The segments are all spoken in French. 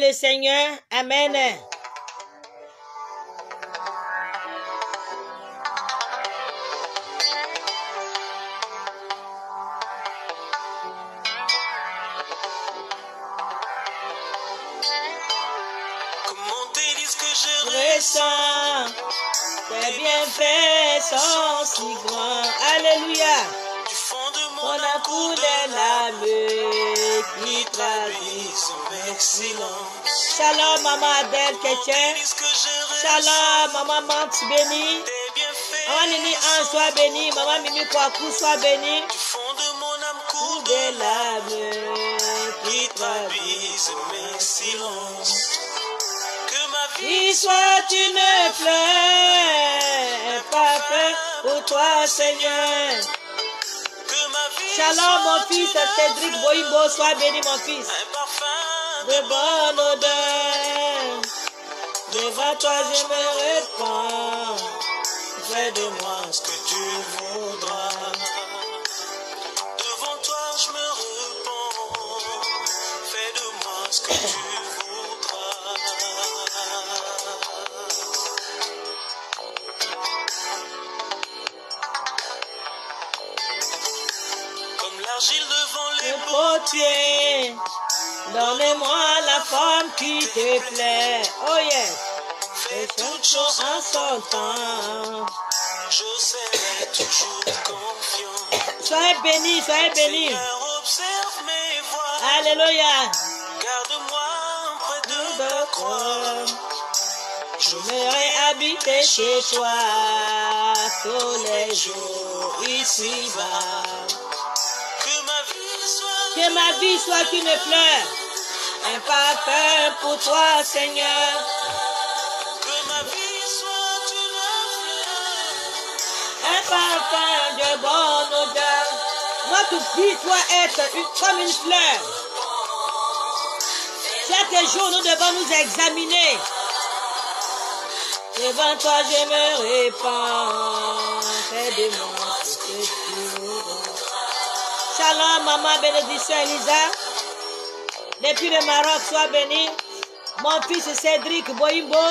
le Seigneur. Amen. excellence. Shalom, maman Adèle Kétien. Shalom, maman Max Béni. Maman Nini Anne, sois béni. Maman Mimi Kwaku, sois béni, Du fond de mon âme cours de larmes qui mes silences. Que ma vie soit une fleur, pas peur pour toi, Seigneur. Shalom, mon fils, Cédric Boimbo, sois béni, mon fils de bonne odeur. Devant toi, je me répands. Fais de moi ce que tu voudras. Devant toi, je me réponds, Fais de moi ce que tu voudras. Comme l'argile devant les potiers. Donnez-moi la femme qui te plaît. Oh yes. Et toute chose en son temps. Je serai toujours confiant. Sois béni, sois béni. observe mes voies. Alléluia. Garde-moi près de ta croix. Je vais habiter chez toi tous les jours ici-bas. Que ma vie soit une fleur un parfum pour toi, Seigneur. Que ma vie soit une fleur, un parfum de bonne odeur. tout vie doit être comme une fleur. Chaque jour, nous devons nous examiner. Devant toi, je me répands. Fais de moi Shalom, maman, bénédiction, Elisa depuis le Maroc, sois béni. Mon fils Cédric Boimbo,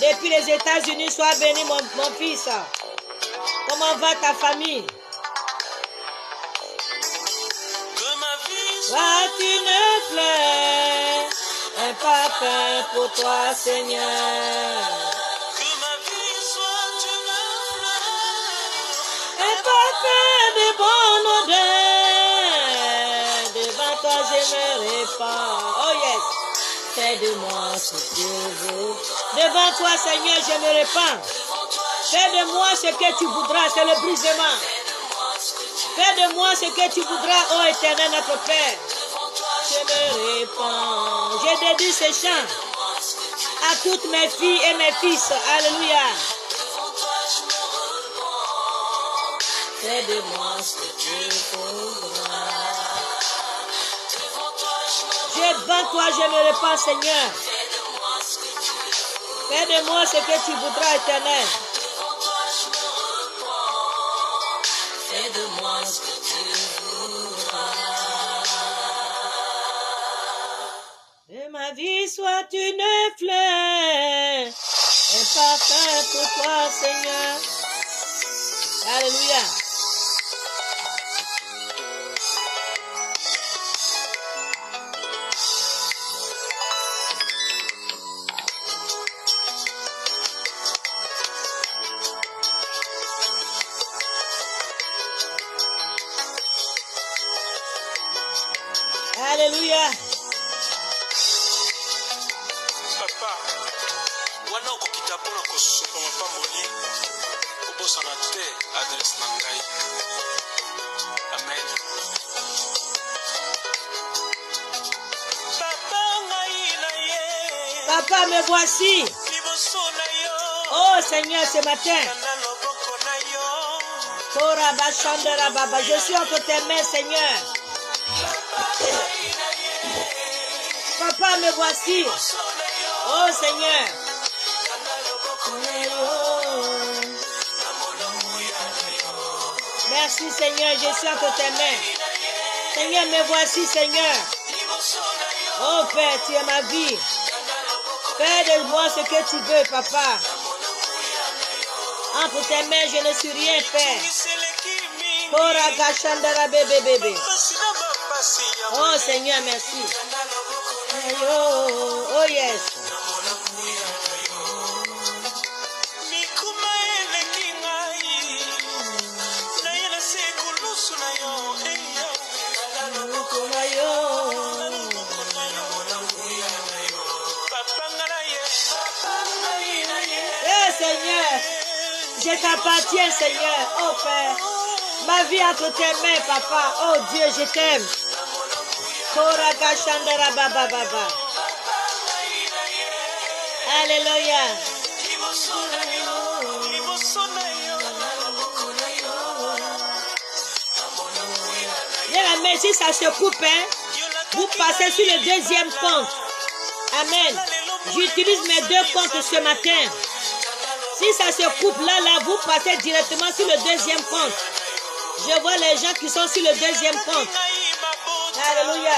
depuis les États-Unis, sois béni, mon, fils. Comment va ta famille? vie tu ne plais, un parfum pour toi, Seigneur. me pas. Oh yes. Fais de moi ce que tu veux. Devant toi, Seigneur, je me répands. Fais de moi ce que tu voudras, c'est le brisement. Fais de moi ce que tu voudras, ô oh, éternel notre Père. Je me répands. Je dédie ces chant à toutes mes filles et mes fils. Alléluia. Fais de moi ce que tu veux. Devant toi, je ne le pas, Seigneur. Fais de moi ce que tu voudras, éternel. Fais de moi ce que tu voudras. Que ma vie soit une fleur, un parfum pour toi, Seigneur. Alléluia. Seigneur ce matin. Je suis entre tes mains, Seigneur. Papa, me voici. Oh Seigneur. Merci Seigneur, je suis entre tes mains. Seigneur, me voici Seigneur. Oh Père, tu es ma vie. Fais de moi ce que tu veux, Papa. Entre tes mains, je ne suis rien, fait. bébé. Oh Seigneur, merci. Oh, oh, oh, oh, yes. Je t'appartiens, Seigneur. Oh Père. Ma vie entre tes mains, Papa. Oh Dieu, je t'aime. Alléluia. Bien la main, ça se coupe, hein, vous passez sur le deuxième compte. Amen. J'utilise mes deux comptes ce matin. Si ça se coupe là, là, vous passez directement sur le deuxième compte. Je vois les gens qui sont sur le deuxième compte. Alléluia.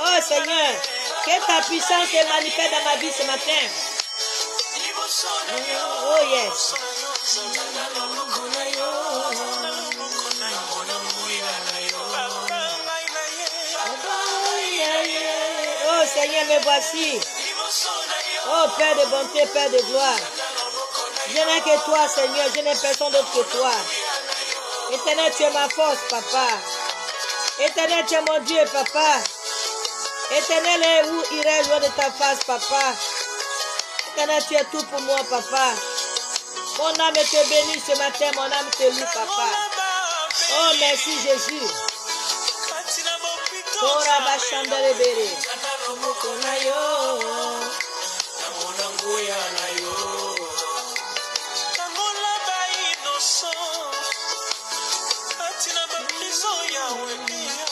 Oh Seigneur, que ta puissance est manifeste dans ma vie ce matin. Oh yes. Seigneur, me voici. Oh Père de bonté, Père de gloire. Je n'ai que toi, Seigneur. Je n'ai personne d'autre que toi. Éternel, tu es ma force, papa. Éternel, tu es mon Dieu, papa. Éternel, est où irai-je loin de ta face, papa? Éternel, tu es tout pour moi, papa. Mon âme te bénit ce matin, mon âme te loue, papa. Oh, merci Jésus. loboko na yo namona nguya na yo tangola bainoso kati na baprizo ya welia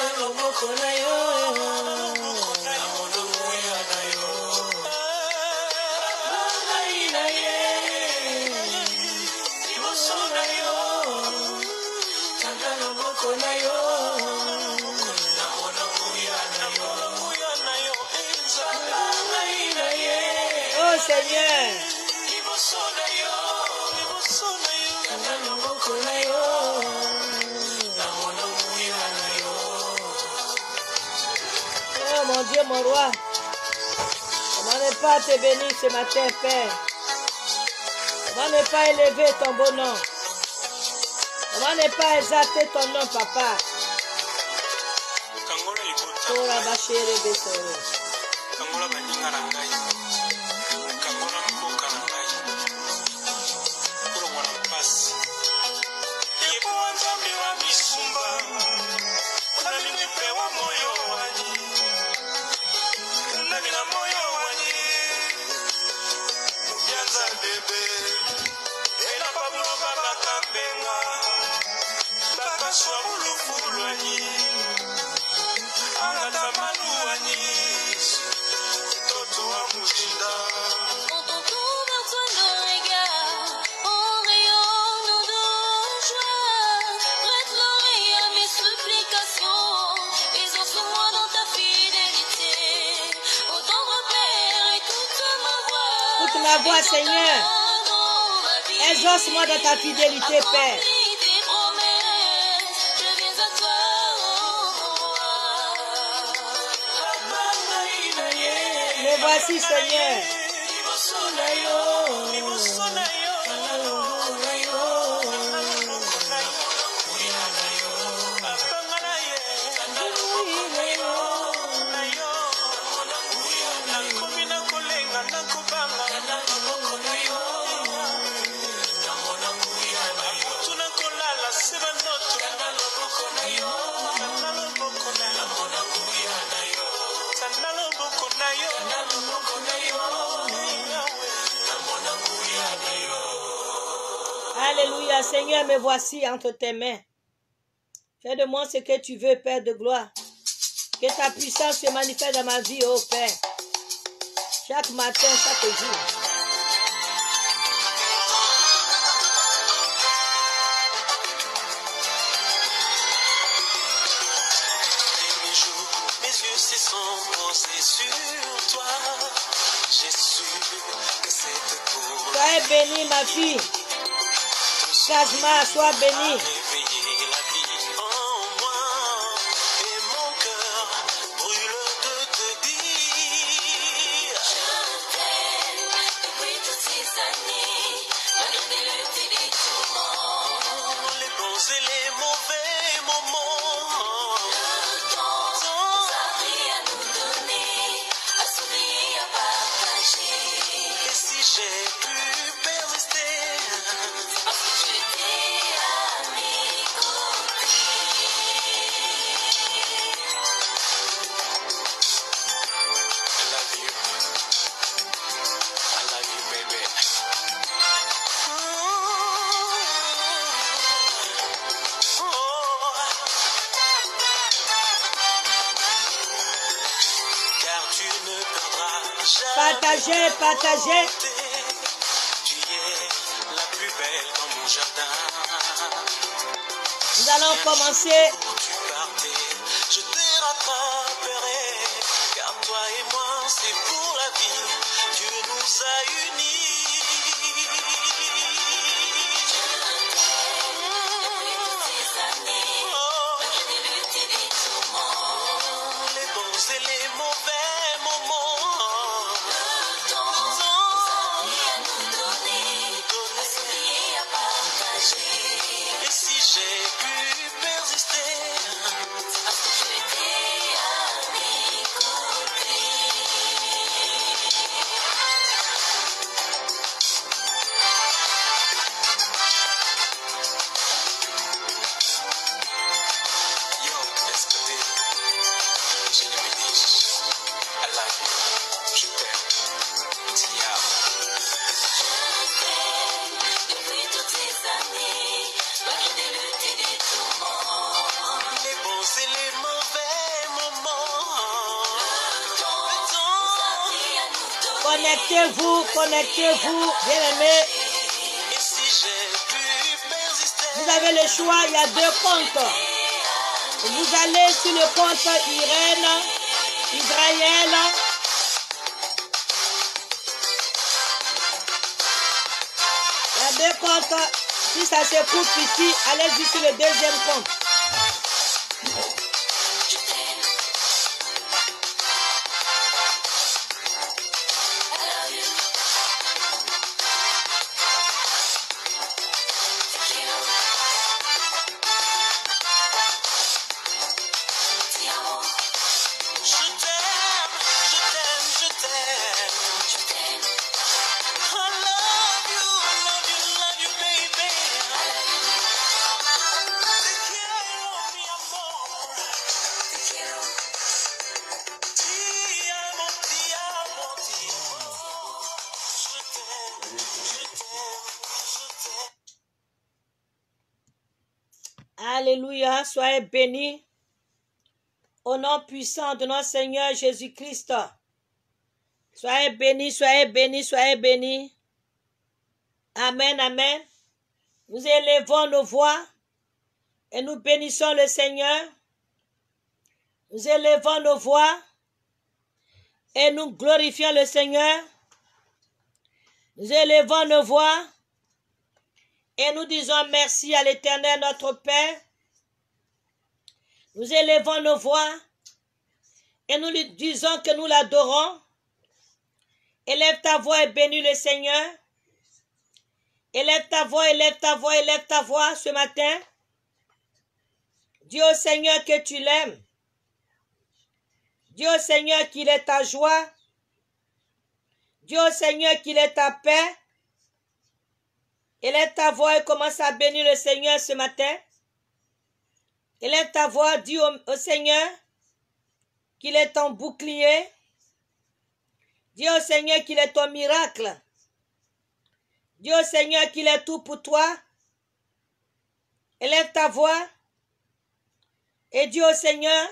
na loboko na yo mon roi. Comment ne pas te bénir ce matin, Père. Comment ne pas élever ton beau nom. Comment ne pas exalter ton nom, Papa. Pour ma voix, Seigneur. Exauce-moi de ta fidélité, Père. Le oh, oh, oh, voici, Seigneur. Ah, Seigneur, me voici entre tes mains. Fais de moi ce que tu veux, Père de gloire. Que ta puissance se manifeste dans ma vie, ô Père. Chaque matin, chaque jour. Jasmin, sois béni. connectez-vous, bien Vous avez le choix, il y a deux comptes. Vous allez sur le compte Irène, Israël. Il y a deux comptes. Si ça se coupe ici, allez-y sur le deuxième compte. soyez bénis. Au nom puissant de notre Seigneur Jésus-Christ. Soyez bénis, soyez bénis, soyez bénis. Amen, amen. Nous élevons nos voix et nous bénissons le Seigneur. Nous élevons nos voix et nous glorifions le Seigneur. Nous élevons nos voix et nous disons merci à l'Éternel notre Père nous élevons nos voix et nous lui disons que nous l'adorons. Élève ta voix et bénis le Seigneur. Élève ta voix, élève ta voix, élève ta voix ce matin. Dis au Seigneur que tu l'aimes. Dieu au Seigneur qu'il est ta joie. Dieu au Seigneur qu'il est ta paix. Élève ta voix et commence à bénir le Seigneur ce matin. Élève ta voix dis au, Seigneur qu'il est ton bouclier. Dis au Seigneur qu'il est ton miracle. Dis au Seigneur qu'il est tout pour toi. Élève ta voix et dis au Seigneur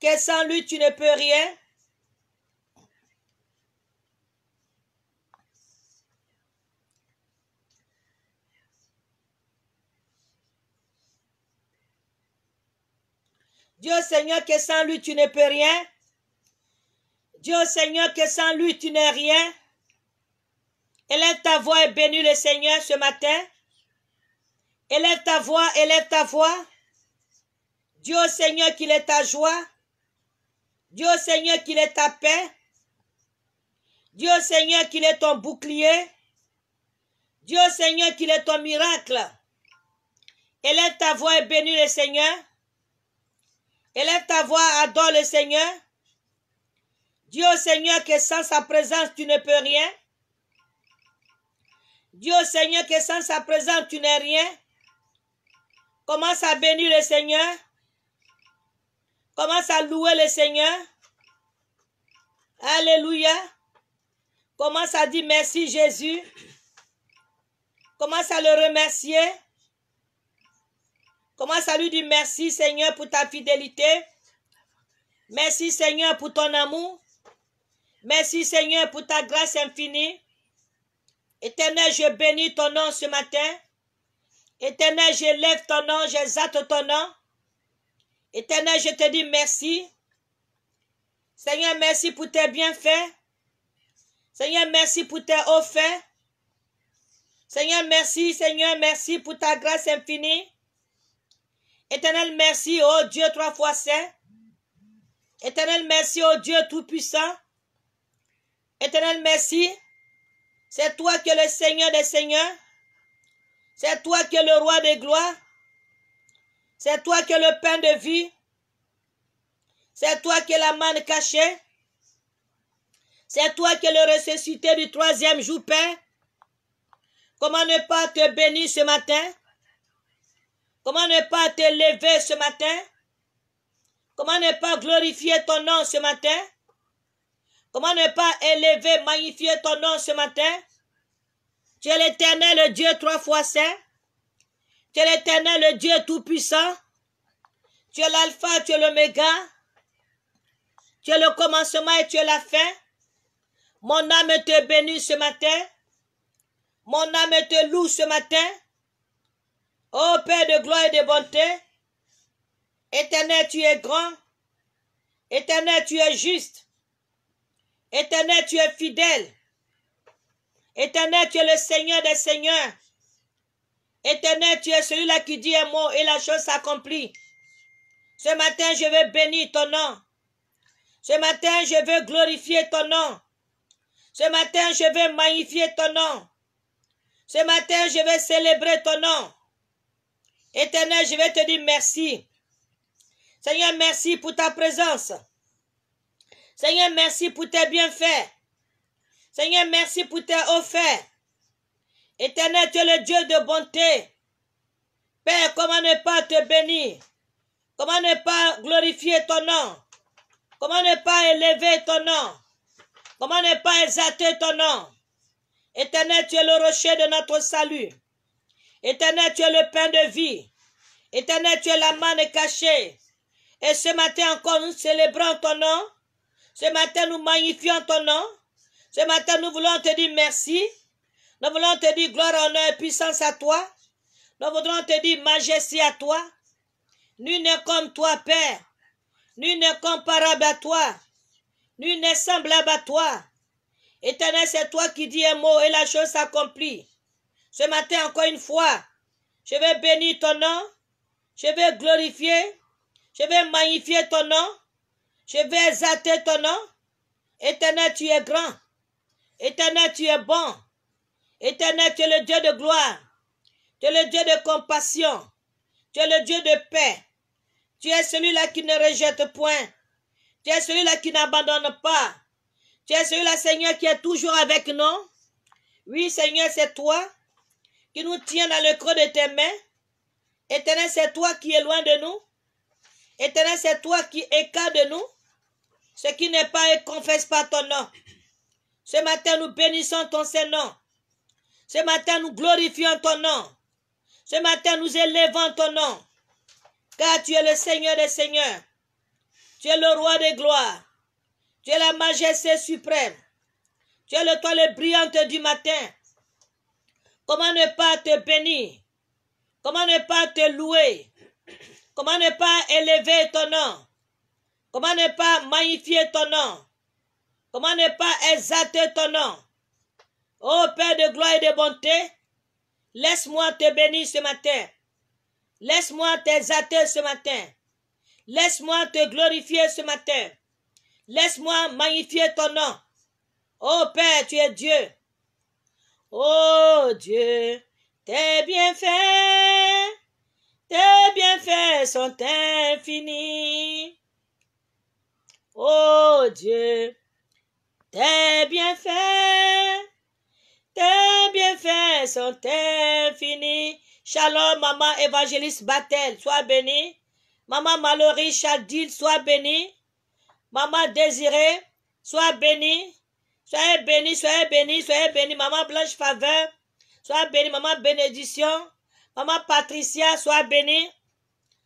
que sans lui tu ne peux rien. Dieu Seigneur que sans lui tu ne peux rien. Dieu Seigneur que sans lui tu n'es rien. Élève ta voix et bénis le Seigneur ce matin. Élève ta voix, élève ta voix. Dieu Seigneur qu'il est ta joie. Dieu Seigneur qu'il est ta paix. Dieu Seigneur qu'il est ton bouclier. Dieu Seigneur qu'il est ton miracle. Élève ta voix et bénis le Seigneur. Élève ta voix, adore le Seigneur. Dis au Seigneur que sans sa présence, tu ne peux rien. Dis au Seigneur que sans sa présence, tu n'es rien. Commence à bénir le Seigneur. Commence à louer le Seigneur. Alléluia. Commence à dire merci Jésus. Commence à le remercier. Commence à lui dire merci Seigneur pour ta fidélité. Merci Seigneur pour ton amour. Merci Seigneur pour ta grâce infinie. Éternel, je bénis ton nom ce matin. Éternel, lève ton nom, j'exalte ton nom. Éternel, je te dis merci. Seigneur, merci pour tes bienfaits. Seigneur, merci pour tes faits. Seigneur, merci, Seigneur, merci pour ta grâce infinie. Éternel, merci, ô Dieu trois fois saint. Éternel, merci, ô Dieu tout-puissant. Éternel, merci. C'est toi qui es le Seigneur des Seigneurs. C'est toi qui es le roi des gloires. C'est toi qui es le pain de vie. C'est toi qui es la manne cachée. C'est toi qui es le ressuscité du troisième jour, Père. Comment ne pas te bénir ce matin? Comment ne pas t'élever ce matin? Comment ne pas glorifier ton nom ce matin? Comment ne pas élever, magnifier ton nom ce matin? Tu es l'éternel Dieu trois fois saint. Tu es l'éternel Dieu tout-puissant. Tu es l'alpha, tu es l'oméga. Tu es le commencement et tu es la fin. Mon âme te bénit ce matin. Mon âme te loue ce matin. Ô oh, Père de gloire et de bonté, Éternel, tu es grand. Éternel, tu es juste. Éternel, tu es fidèle. Éternel, tu es le Seigneur des Seigneurs. Éternel, tu es celui-là qui dit un mot et la chose s'accomplit. Ce matin, je veux bénir ton nom. Ce matin, je veux glorifier ton nom. Ce matin, je veux magnifier ton nom. Ce matin, je vais célébrer ton nom. Éternel, je vais te dire merci. Seigneur, merci pour ta présence. Seigneur, merci pour tes bienfaits. Seigneur, merci pour tes offerts. Éternel, tu es le Dieu de bonté. Père, comment ne pas te bénir? Comment ne pas glorifier ton nom? Comment ne pas élever ton nom? Comment ne pas exalter ton nom? Éternel, tu es le rocher de notre salut. Éternel, tu es le pain de vie. Éternel, tu es la manne cachée. Et ce matin encore, nous célébrons ton nom. Ce matin, nous magnifions ton nom. Ce matin, nous voulons te dire merci. Nous voulons te dire gloire, honneur et puissance à toi. Nous voulons te dire majesté à toi. Nul n'est comme toi, Père. Nul n'est comparable à toi. Nul n'est semblable à toi. Éternel, c'est toi qui dis un mot et la chose s'accomplit. Ce matin, encore une fois, je vais bénir ton nom. Je vais glorifier. Je vais magnifier ton nom. Je vais exalter ton nom. Éternel, tu es grand. Éternel, tu es bon. Éternel, tu es le Dieu de gloire. Tu es le Dieu de compassion. Tu es le Dieu de paix. Tu es celui-là qui ne rejette point. Tu es celui-là qui n'abandonne pas. Tu es celui-là, Seigneur, qui est toujours avec nous. Oui, Seigneur, c'est toi qui nous tient dans le creux de tes mains. Éternel, c'est toi qui es loin de nous. Éternel, c'est toi qui écarte de nous. Ce qui n'est pas et confesse pas ton nom. Ce matin, nous bénissons ton Saint-Nom. Ce matin, nous glorifions ton nom. Ce matin, nous élevons ton nom. Car tu es le Seigneur des Seigneurs. Tu es le roi des gloires. Tu es la majesté suprême. Tu es le toile brillante du matin. Comment ne pas te bénir? Comment ne pas te louer? Comment ne pas élever ton nom? Comment ne pas magnifier ton nom? Comment ne pas exalter ton nom? Ô Père de gloire et de bonté, laisse-moi te bénir ce matin. Laisse-moi t'exalter ce matin. Laisse-moi te glorifier ce matin. Laisse-moi magnifier ton nom. Ô Père, tu es Dieu. Oh Dieu, tes bienfaits, tes bienfaits sont infinis. Oh Dieu, tes bienfaits, tes bienfaits sont infinis. Shalom, maman évangéliste Batel, sois bénie. Maman Mallory Chadil, sois bénie. Maman Désirée, sois bénie. Soyez bénis, soyez bénis, soyez bénis. Maman Blanche Faveur, soyez béni, Maman Bénédiction, Maman Patricia, soyez bénie.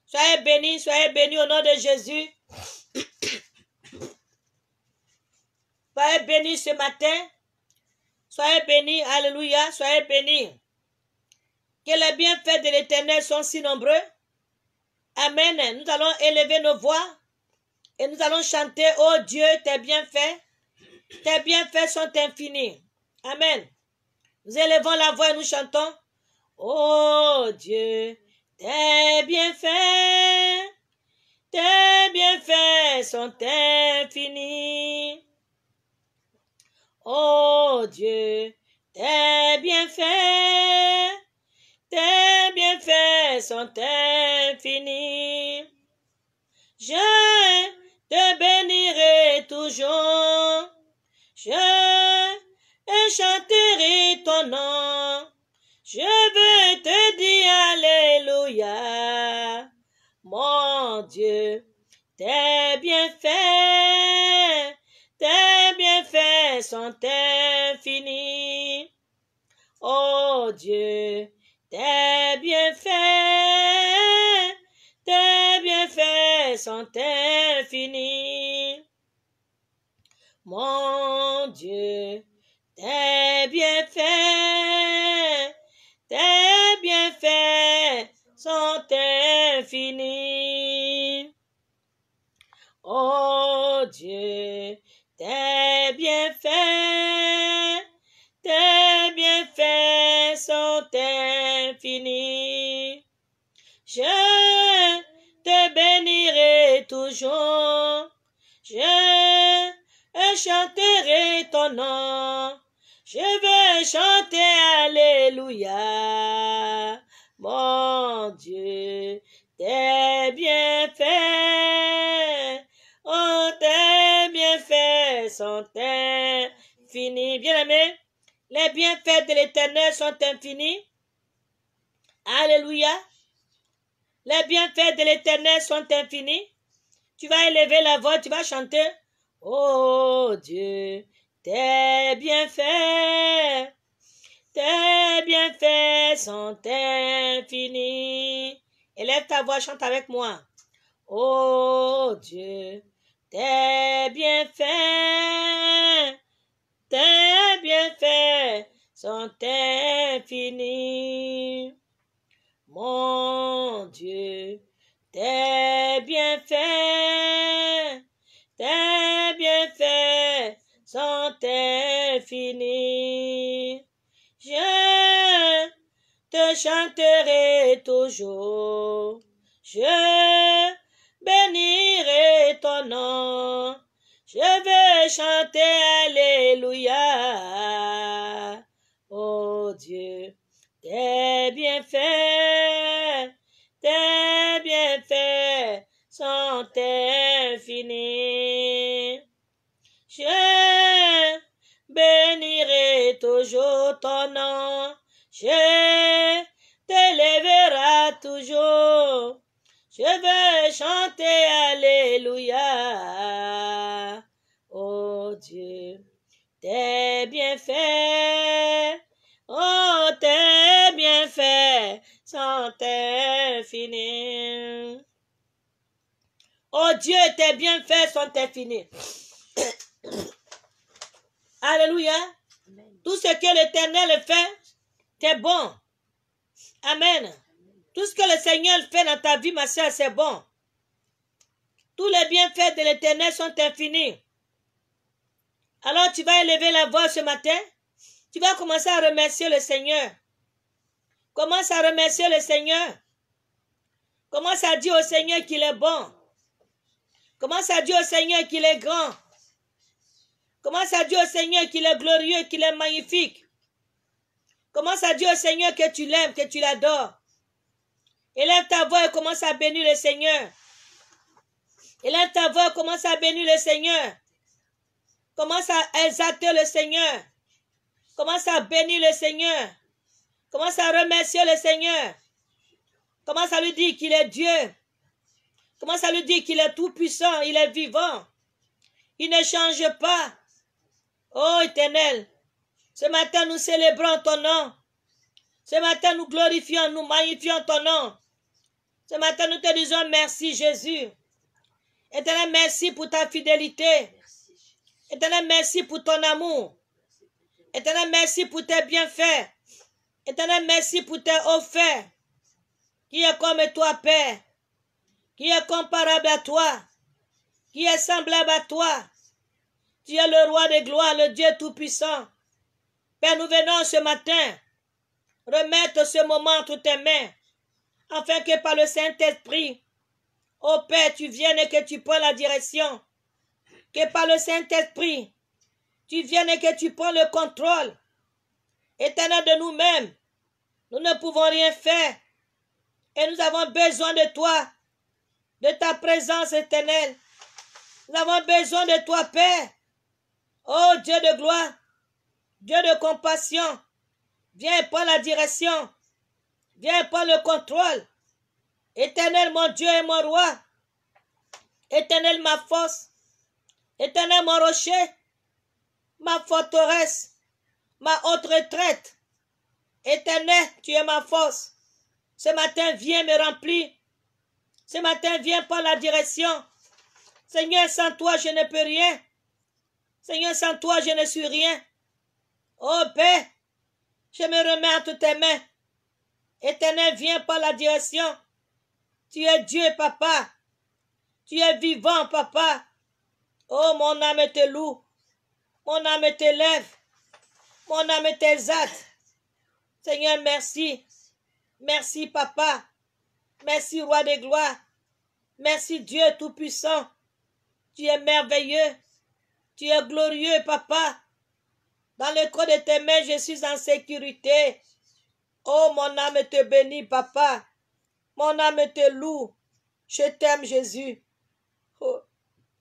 Soyez bénis, soyez bénis au nom de Jésus. soyez bénis ce matin. Soyez bénis, Alléluia, soyez bénis. Que les bienfaits de l'Éternel sont si nombreux. Amen. Nous allons élever nos voix et nous allons chanter, oh Dieu, tes bienfaits. Tes bienfaits sont infinis. Amen. Nous élevons la voix et nous chantons. Oh Dieu, tes bienfaits, tes bienfaits sont infinis. Oh Dieu, tes bienfaits, tes bienfaits sont infinis. Je te bénirai toujours. Je chanterai ton nom. Je veux te dire Alléluia. Mon Dieu, tes bienfaits, tes bienfaits sont infinis. Oh Dieu, tes bienfaits, tes bienfaits sont infinis. Mon Dieu, tes bienfaits, tes bienfaits sont infinis. Oh Dieu, tes bienfaits, tes bienfaits sont infinis. Je te bénirai toujours. Je chanterai ton nom. Je veux chanter Alléluia. Mon Dieu, t'es bienfaits fait. Oh, tes bienfaits sont infinis. Bien-aimés, les bienfaits de l'Éternel sont infinis. Alléluia. Les bienfaits de l'Éternel sont infinis. Tu vas élever la voix, tu vas chanter. Oh Dieu, tes bienfaits, tes bienfaits sont infinis. Élève ta voix, chante avec moi. Oh Dieu, tes bienfaits, tes bienfaits sont infinis. Mon Dieu, tes bienfaits, tes bienfaits sont infinis. Je te chanterai toujours. Je bénirai ton nom. Je veux chanter Alléluia. Oh Dieu, tes bienfaits, tes Santé infinie Je bénirai toujours ton nom. Je t'élèverai toujours. Je veux chanter Alléluia. Oh Dieu, t'es bien fait. Oh, t'es bien fait. Sont Oh Dieu, tes bienfaits sont infinis. Alléluia. Tout ce que l'Éternel fait, c'est bon. Amen. Tout ce que le Seigneur fait dans ta vie, ma soeur, c'est bon. Tous les bienfaits de l'Éternel sont infinis. Alors tu vas élever la voix ce matin. Tu vas commencer à remercier le Seigneur. Commence à remercier le Seigneur. Commence à dire au Seigneur qu'il est bon. Commence à dire au Seigneur qu'il est grand. Comment ça dit au Seigneur qu'il est glorieux, qu'il est magnifique. Comment ça dit au Seigneur que tu l'aimes, que tu l'adores. Élève ta voix et commence à bénir le Seigneur. Élève ta voix et commence à bénir le Seigneur. Commence à exalter le Seigneur. Commence à bénir le Seigneur. Commence à remercier le Seigneur. Commence à lui dire qu'il est Dieu. Comment ça le dit qu'il est tout puissant, il est vivant. Il ne change pas. Oh éternel, ce matin nous célébrons ton nom. Ce matin nous glorifions, nous magnifions ton nom. Ce matin nous te disons merci Jésus. Éternel, merci pour ta fidélité. Éternel, merci pour ton amour. Éternel, merci pour tes bienfaits. Éternel, merci pour tes offres Qui est comme toi, Père qui est comparable à toi, qui est semblable à toi. Tu es le roi des gloires, le Dieu Tout-Puissant. Père, nous venons ce matin remettre ce moment entre tes mains, afin que par le Saint-Esprit, ô Père, tu viennes et que tu prends la direction. Que par le Saint-Esprit, tu viennes et que tu prends le contrôle. Éternel de nous-mêmes, nous ne pouvons rien faire. Et nous avons besoin de toi de ta présence éternelle. Nous avons besoin de toi, Père. Oh Dieu de gloire, Dieu de compassion, viens par la direction, viens par le contrôle. Éternel, mon Dieu et mon roi, éternel, ma force, éternel, mon rocher, ma forteresse, ma haute retraite. Éternel, tu es ma force. Ce matin, viens me remplir ce matin, viens par la direction. Seigneur, sans toi, je ne peux rien. Seigneur, sans toi, je ne suis rien. Oh Père, je me remets entre tes mains. Éternel, viens par la direction. Tu es Dieu, papa. Tu es vivant, papa. Oh, mon âme te loue. Mon âme te lève. Mon âme t'exalte. Seigneur, merci. Merci, papa. Merci, roi des gloires. Merci, Dieu Tout-Puissant. Tu es merveilleux. Tu es glorieux, papa. Dans le corps de tes mains, je suis en sécurité. Oh, mon âme te bénit, papa. Mon âme te loue. Je t'aime, Jésus. Oh,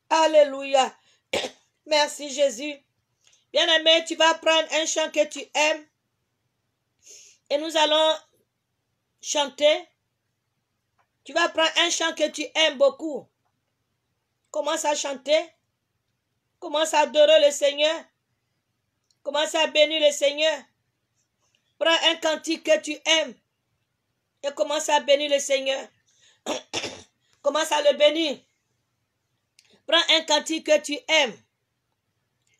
alléluia. Merci, Jésus. Bien-aimé, tu vas prendre un chant que tu aimes. Et nous allons chanter tu vas prendre un chant que tu aimes beaucoup. Commence à chanter. Commence à adorer le Seigneur. Commence à bénir le Seigneur. Prends un cantique que tu aimes et commence à bénir le Seigneur. commence à le bénir. Prends un cantique que tu aimes.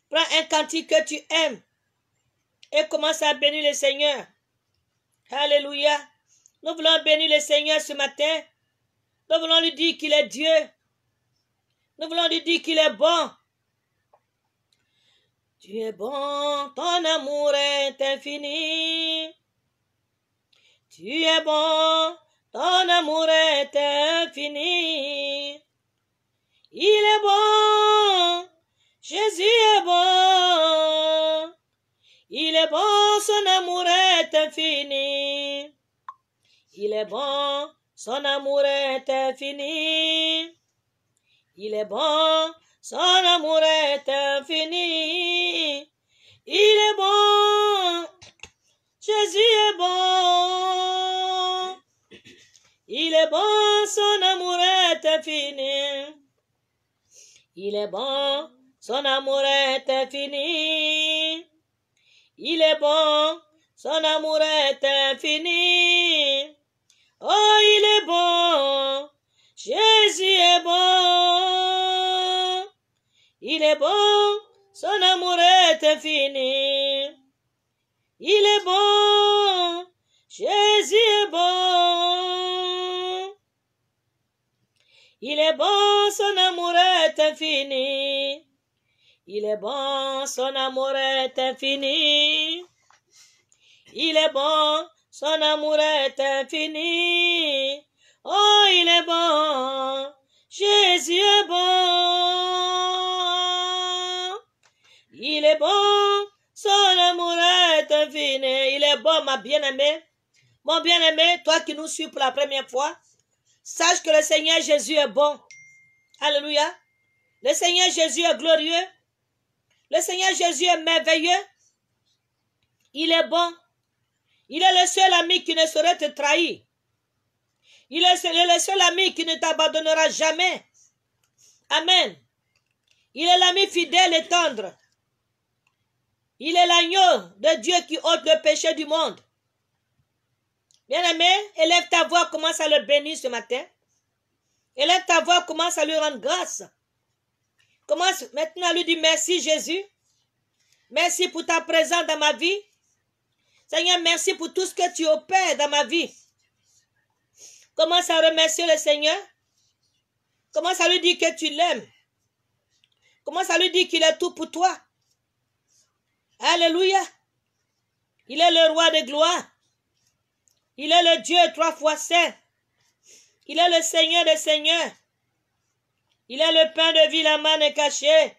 Prends un cantique que tu aimes et commence à bénir le Seigneur. Alléluia. Nous voulons bénir le Seigneur ce matin nous voulons lui dire qu'il est Dieu. Nous voulons lui dire qu'il est bon. Tu es bon, ton amour est infini. Tu es bon, ton amour est infini. Il est bon, Jésus est bon. Il est bon, son amour est infini. Il est bon, son amour est infini. Il est bon, son amour est infini. Il est bon, Jésus est bon. Il est bon, son amour est infini. Il est bon, son amour est infini. Il est bon, son amour est infini. Oh, il est bon. Jésus est bon. Il est bon. Son amour est infini. Il est bon. Jésus est bon. Il est bon, son amour est infini. Il est bon, son amour est infini. Il est bon, son amour est infini. Oh, il est bon. Jésus est bon. Il est bon. Son amour est infini. Il est bon, ma bien-aimée. Mon bien-aimé, toi qui nous suis pour la première fois, sache que le Seigneur Jésus est bon. Alléluia. Le Seigneur Jésus est glorieux. Le Seigneur Jésus est merveilleux. Il est bon. Il est le seul ami qui ne saurait te trahir. Il est le seul ami qui ne t'abandonnera jamais. Amen. Il est l'ami fidèle et tendre. Il est l'agneau de Dieu qui ôte le péché du monde. Bien-aimé, élève ta voix, commence à le bénir ce matin. Élève ta voix, commence à lui rendre grâce. Commence maintenant à lui dire merci Jésus. Merci pour ta présence dans ma vie. Seigneur, merci pour tout ce que tu opères dans ma vie. Commence à remercier le Seigneur. Commence à lui dire que tu l'aimes. Commence à lui dire qu'il est tout pour toi. Alléluia. Il est le roi de gloire. Il est le Dieu trois fois saint. Il est le Seigneur des seigneurs. Il est le pain de vie, la est cachée.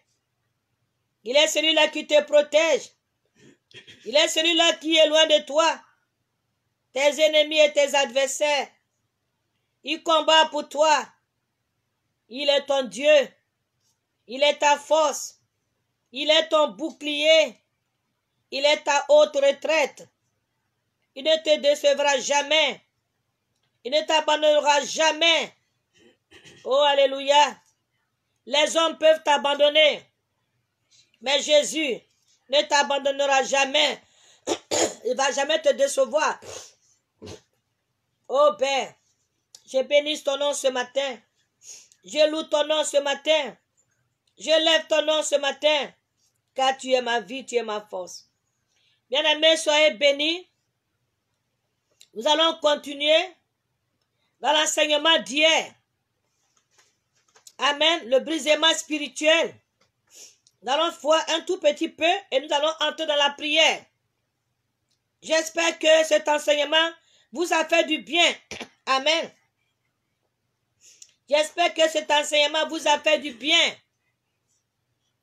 Il est celui-là qui te protège. Il est celui-là qui est loin de toi, tes ennemis et tes adversaires. Il combat pour toi. Il est ton Dieu. Il est ta force. Il est ton bouclier. Il est ta haute retraite. Il ne te décevra jamais. Il ne t'abandonnera jamais. Oh, Alléluia. Les hommes peuvent t'abandonner. Mais Jésus, ne t'abandonnera jamais. Il va jamais te décevoir. Oh Père, je bénis ton nom ce matin. Je loue ton nom ce matin. Je lève ton nom ce matin. Car tu es ma vie, tu es ma force. Bien-aimés, soyez bénis. Nous allons continuer dans l'enseignement d'hier. Amen. Le brisement spirituel. Nous allons voir un tout petit peu et nous allons entrer dans la prière. J'espère que cet enseignement vous a fait du bien. Amen. J'espère que cet enseignement vous a fait du bien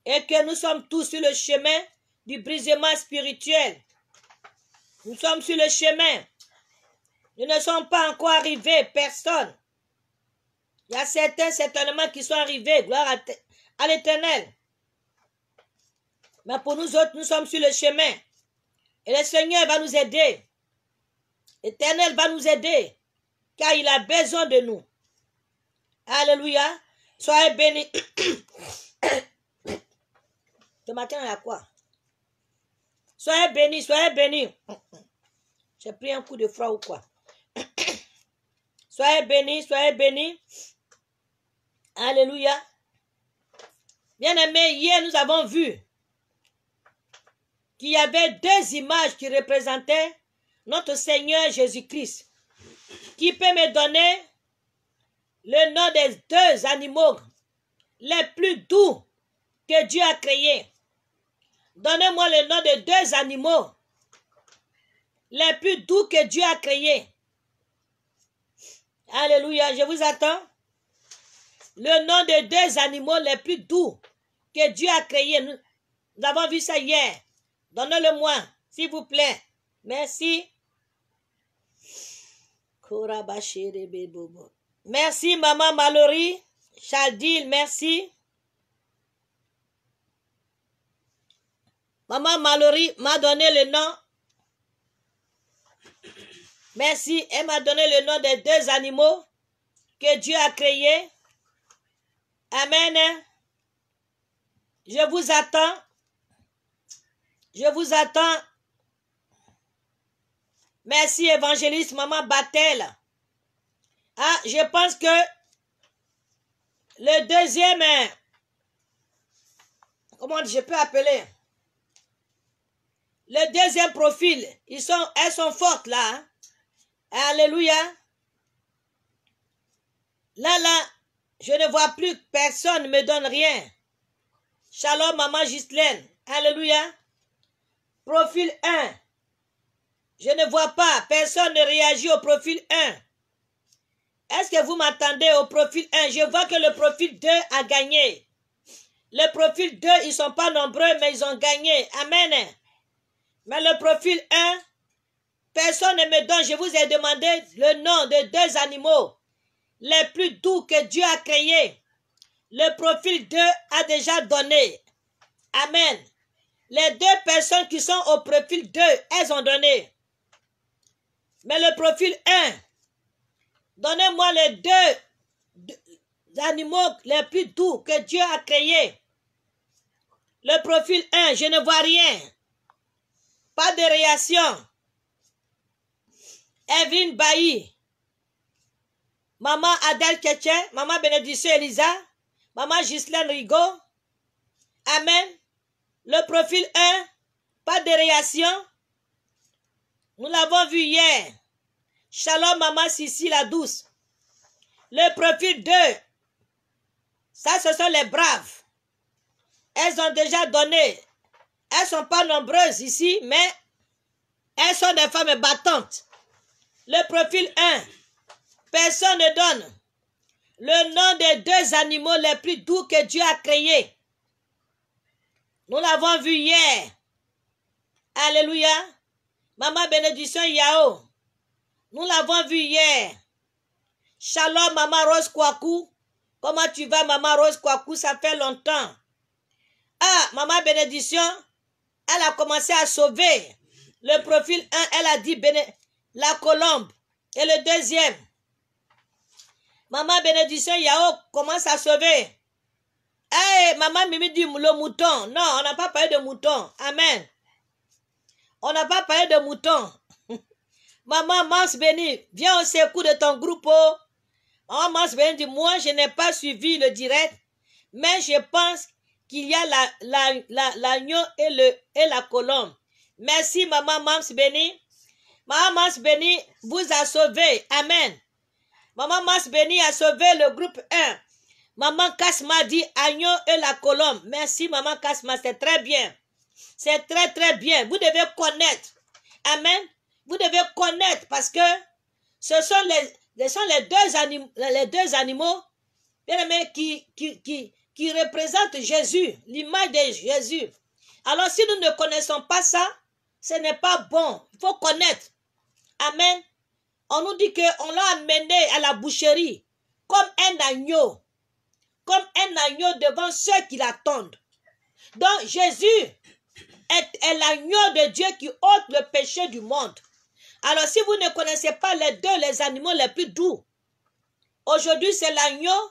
et que nous sommes tous sur le chemin du brisement spirituel. Nous sommes sur le chemin. Nous ne sommes pas encore arrivés, personne. Il y a certains certainement qui sont arrivés, gloire à l'éternel. Mais pour nous autres, nous sommes sur le chemin. Et le Seigneur va nous aider. L'Éternel va nous aider. Car il a besoin de nous. Alléluia. Soyez bénis. Ce matin, il y a quoi? Soyez bénis, soyez bénis. J'ai pris un coup de froid ou quoi? Soyez bénis, soyez bénis. Alléluia. Bien-aimés, hier, nous avons vu qu'il y avait deux images qui représentaient notre Seigneur Jésus-Christ. Qui peut me donner le nom des deux animaux les plus doux que Dieu a créés. Donnez-moi le nom des deux animaux les plus doux que Dieu a créés. Alléluia, je vous attends. Le nom des deux animaux les plus doux que Dieu a créés. nous avons vu ça hier donnez le moi s'il vous plaît. Merci. Merci, maman Mallory. Chaldil, merci. Maman Mallory m'a donné le nom. Merci. Elle m'a donné le nom des deux animaux que Dieu a créés. Amen. Hein. Je vous attends je vous attends. Merci, évangéliste Maman Batel. Ah, je pense que le deuxième, comment je peux appeler Le deuxième profil, ils sont, elles sont fortes là. Hein. Alléluia. Là, là, je ne vois plus personne, ne me donne rien. Shalom, maman Gislaine. Alléluia. Profil 1. Je ne vois pas. Personne ne réagit au profil 1. Est-ce que vous m'attendez au profil 1 Je vois que le profil 2 a gagné. Le profil 2, ils ne sont pas nombreux, mais ils ont gagné. Amen. Mais le profil 1, personne ne me donne. Je vous ai demandé le nom de deux animaux les plus doux que Dieu a créés. Le profil 2 a déjà donné. Amen. Les deux personnes qui sont au profil 2, elles ont donné. Mais le profil 1, donnez-moi les deux animaux les plus doux que Dieu a créés. Le profil 1, je ne vois rien. Pas de réaction. Evelyne Bailly. Maman Adèle Ketchen, Maman Bénédiction Elisa, Maman Ghislaine Rigaud. Amen. Le profil 1, pas de réaction. Nous l'avons vu hier. Shalom, maman Sissi, la douce. Le profil 2, ça, ce sont les braves. Elles ont déjà donné. Elles ne sont pas nombreuses ici, mais elles sont des femmes battantes. Le profil 1, personne ne donne le nom des deux animaux les plus doux que Dieu a créés. Nous l'avons vu hier. Alléluia. Maman bénédiction Yao. Nous l'avons vu hier. Shalom, Maman Rose Kwaku. Comment tu vas, Maman Rose Kwaku? Ça fait longtemps. Ah, Maman bénédiction, elle a commencé à sauver. Le profil 1, elle a dit la colombe. Et le deuxième, Maman bénédiction Yao commence à sauver. Hey, maman Mimi dit le mouton. Non, on n'a pas parlé de mouton. Amen. On n'a pas parlé de mouton. maman Mans béni, viens au secours de ton groupe. Maman oh. oh, Mams béni dit, moi, je n'ai pas suivi le direct, mais je pense qu'il y a l'agneau la, l'agneau et, le, et la colombe. Merci, maman Mams béni. Maman Mams béni vous a sauvé. Amen. Maman Mams béni a sauvé le groupe 1. Maman Kasma dit agneau et la colombe. Merci, Maman Kasma, c'est très bien. C'est très, très bien. Vous devez connaître. Amen. Vous devez connaître parce que ce sont les, les, deux, les deux animaux qui, qui, qui, qui représentent Jésus, l'image de Jésus. Alors, si nous ne connaissons pas ça, ce n'est pas bon. Il faut connaître. Amen. On nous dit qu'on l'a amené à la boucherie comme un agneau comme un agneau devant ceux qui l'attendent. Donc Jésus est, est l'agneau de Dieu qui ôte le péché du monde. Alors si vous ne connaissez pas les deux, les animaux les plus doux, aujourd'hui c'est l'agneau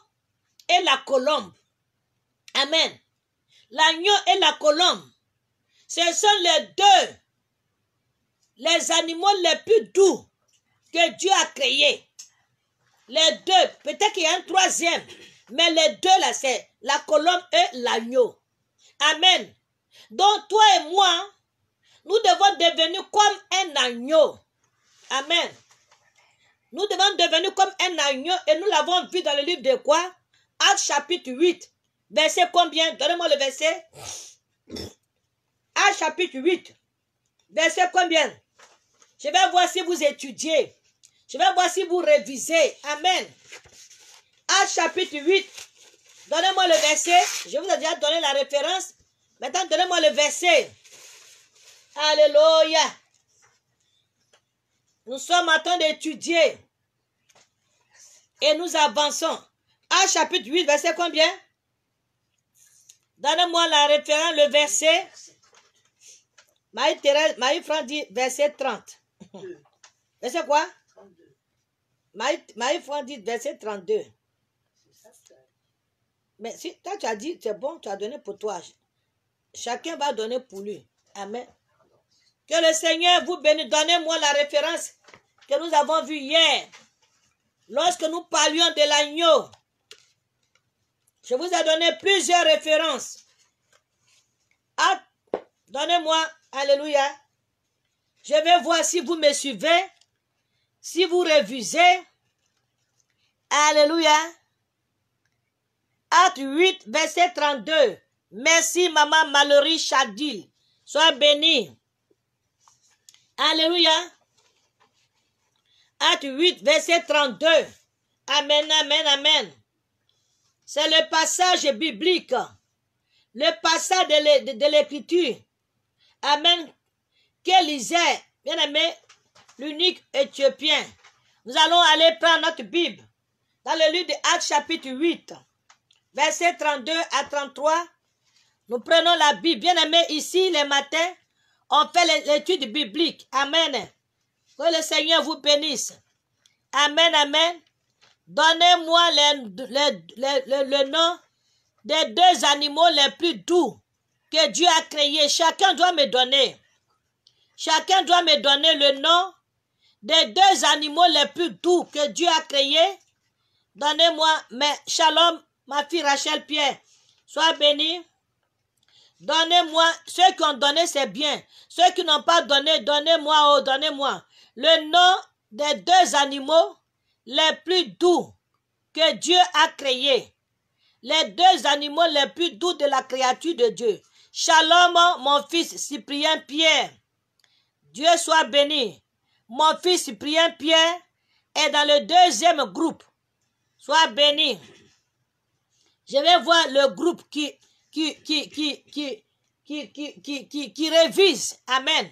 et la colombe. Amen. L'agneau et la colombe, ce sont les deux, les animaux les plus doux que Dieu a créés. Les deux, peut-être qu'il y a un troisième, mais les deux là, c'est la colonne et l'agneau. Amen. Donc toi et moi, nous devons devenir comme un agneau. Amen. Nous devons devenir comme un agneau et nous l'avons vu dans le livre de quoi Acte chapitre 8, verset combien Donnez-moi le verset. Acte chapitre 8, verset combien Je vais voir si vous étudiez. Je vais voir si vous révisez. Amen. A chapitre 8. Donnez-moi le verset. Je vous ai déjà donné la référence. Maintenant, donnez-moi le verset. Alléluia. Nous sommes en train d'étudier. Et nous avançons. À chapitre 8, verset combien? Donnez-moi la référence, le verset. Marie-Thérèse, marie dit verset 30. Verset quoi? marie dit verset 32. Mais si toi tu as dit, c'est bon, tu as donné pour toi, chacun va donner pour lui. Amen. Que le Seigneur vous bénisse. Donnez-moi la référence que nous avons vue hier. Lorsque nous parlions de l'agneau, je vous ai donné plusieurs références. Ah, donnez-moi, alléluia. Je vais voir si vous me suivez, si vous révisez. Alléluia. Acte 8, verset 32. Merci, maman malory, Chadil. Sois bénie. Alléluia. Acte 8, verset 32. Amen, amen, amen. C'est le passage biblique. Le passage de l'écriture. Amen. lisait, bien aimé, l'unique Éthiopien. Nous allons aller prendre notre Bible dans le livre de Acte chapitre 8. Verset 32 à 33. Nous prenons la Bible. Bien-aimés, ici, les matins, on fait l'étude biblique. Amen. Que le Seigneur vous bénisse. Amen, amen. Donnez-moi le nom des deux animaux les plus doux que Dieu a créés. Chacun doit me donner. Chacun doit me donner le nom des deux animaux les plus doux que Dieu a créés. Donnez-moi, mais Shalom, ma fille Rachel Pierre, sois bénie. Donnez-moi, ceux qui ont donné, c'est bien. Ceux qui n'ont pas donné, donnez-moi, oh, donnez-moi. Le nom des deux animaux les plus doux que Dieu a créés. Les deux animaux les plus doux de la créature de Dieu. Shalom, mon fils Cyprien Pierre. Dieu soit béni. Mon fils Cyprien Pierre est dans le deuxième groupe. Sois béni. Je vais voir le groupe qui, qui, qui, qui, qui, qui, qui, révise. Amen.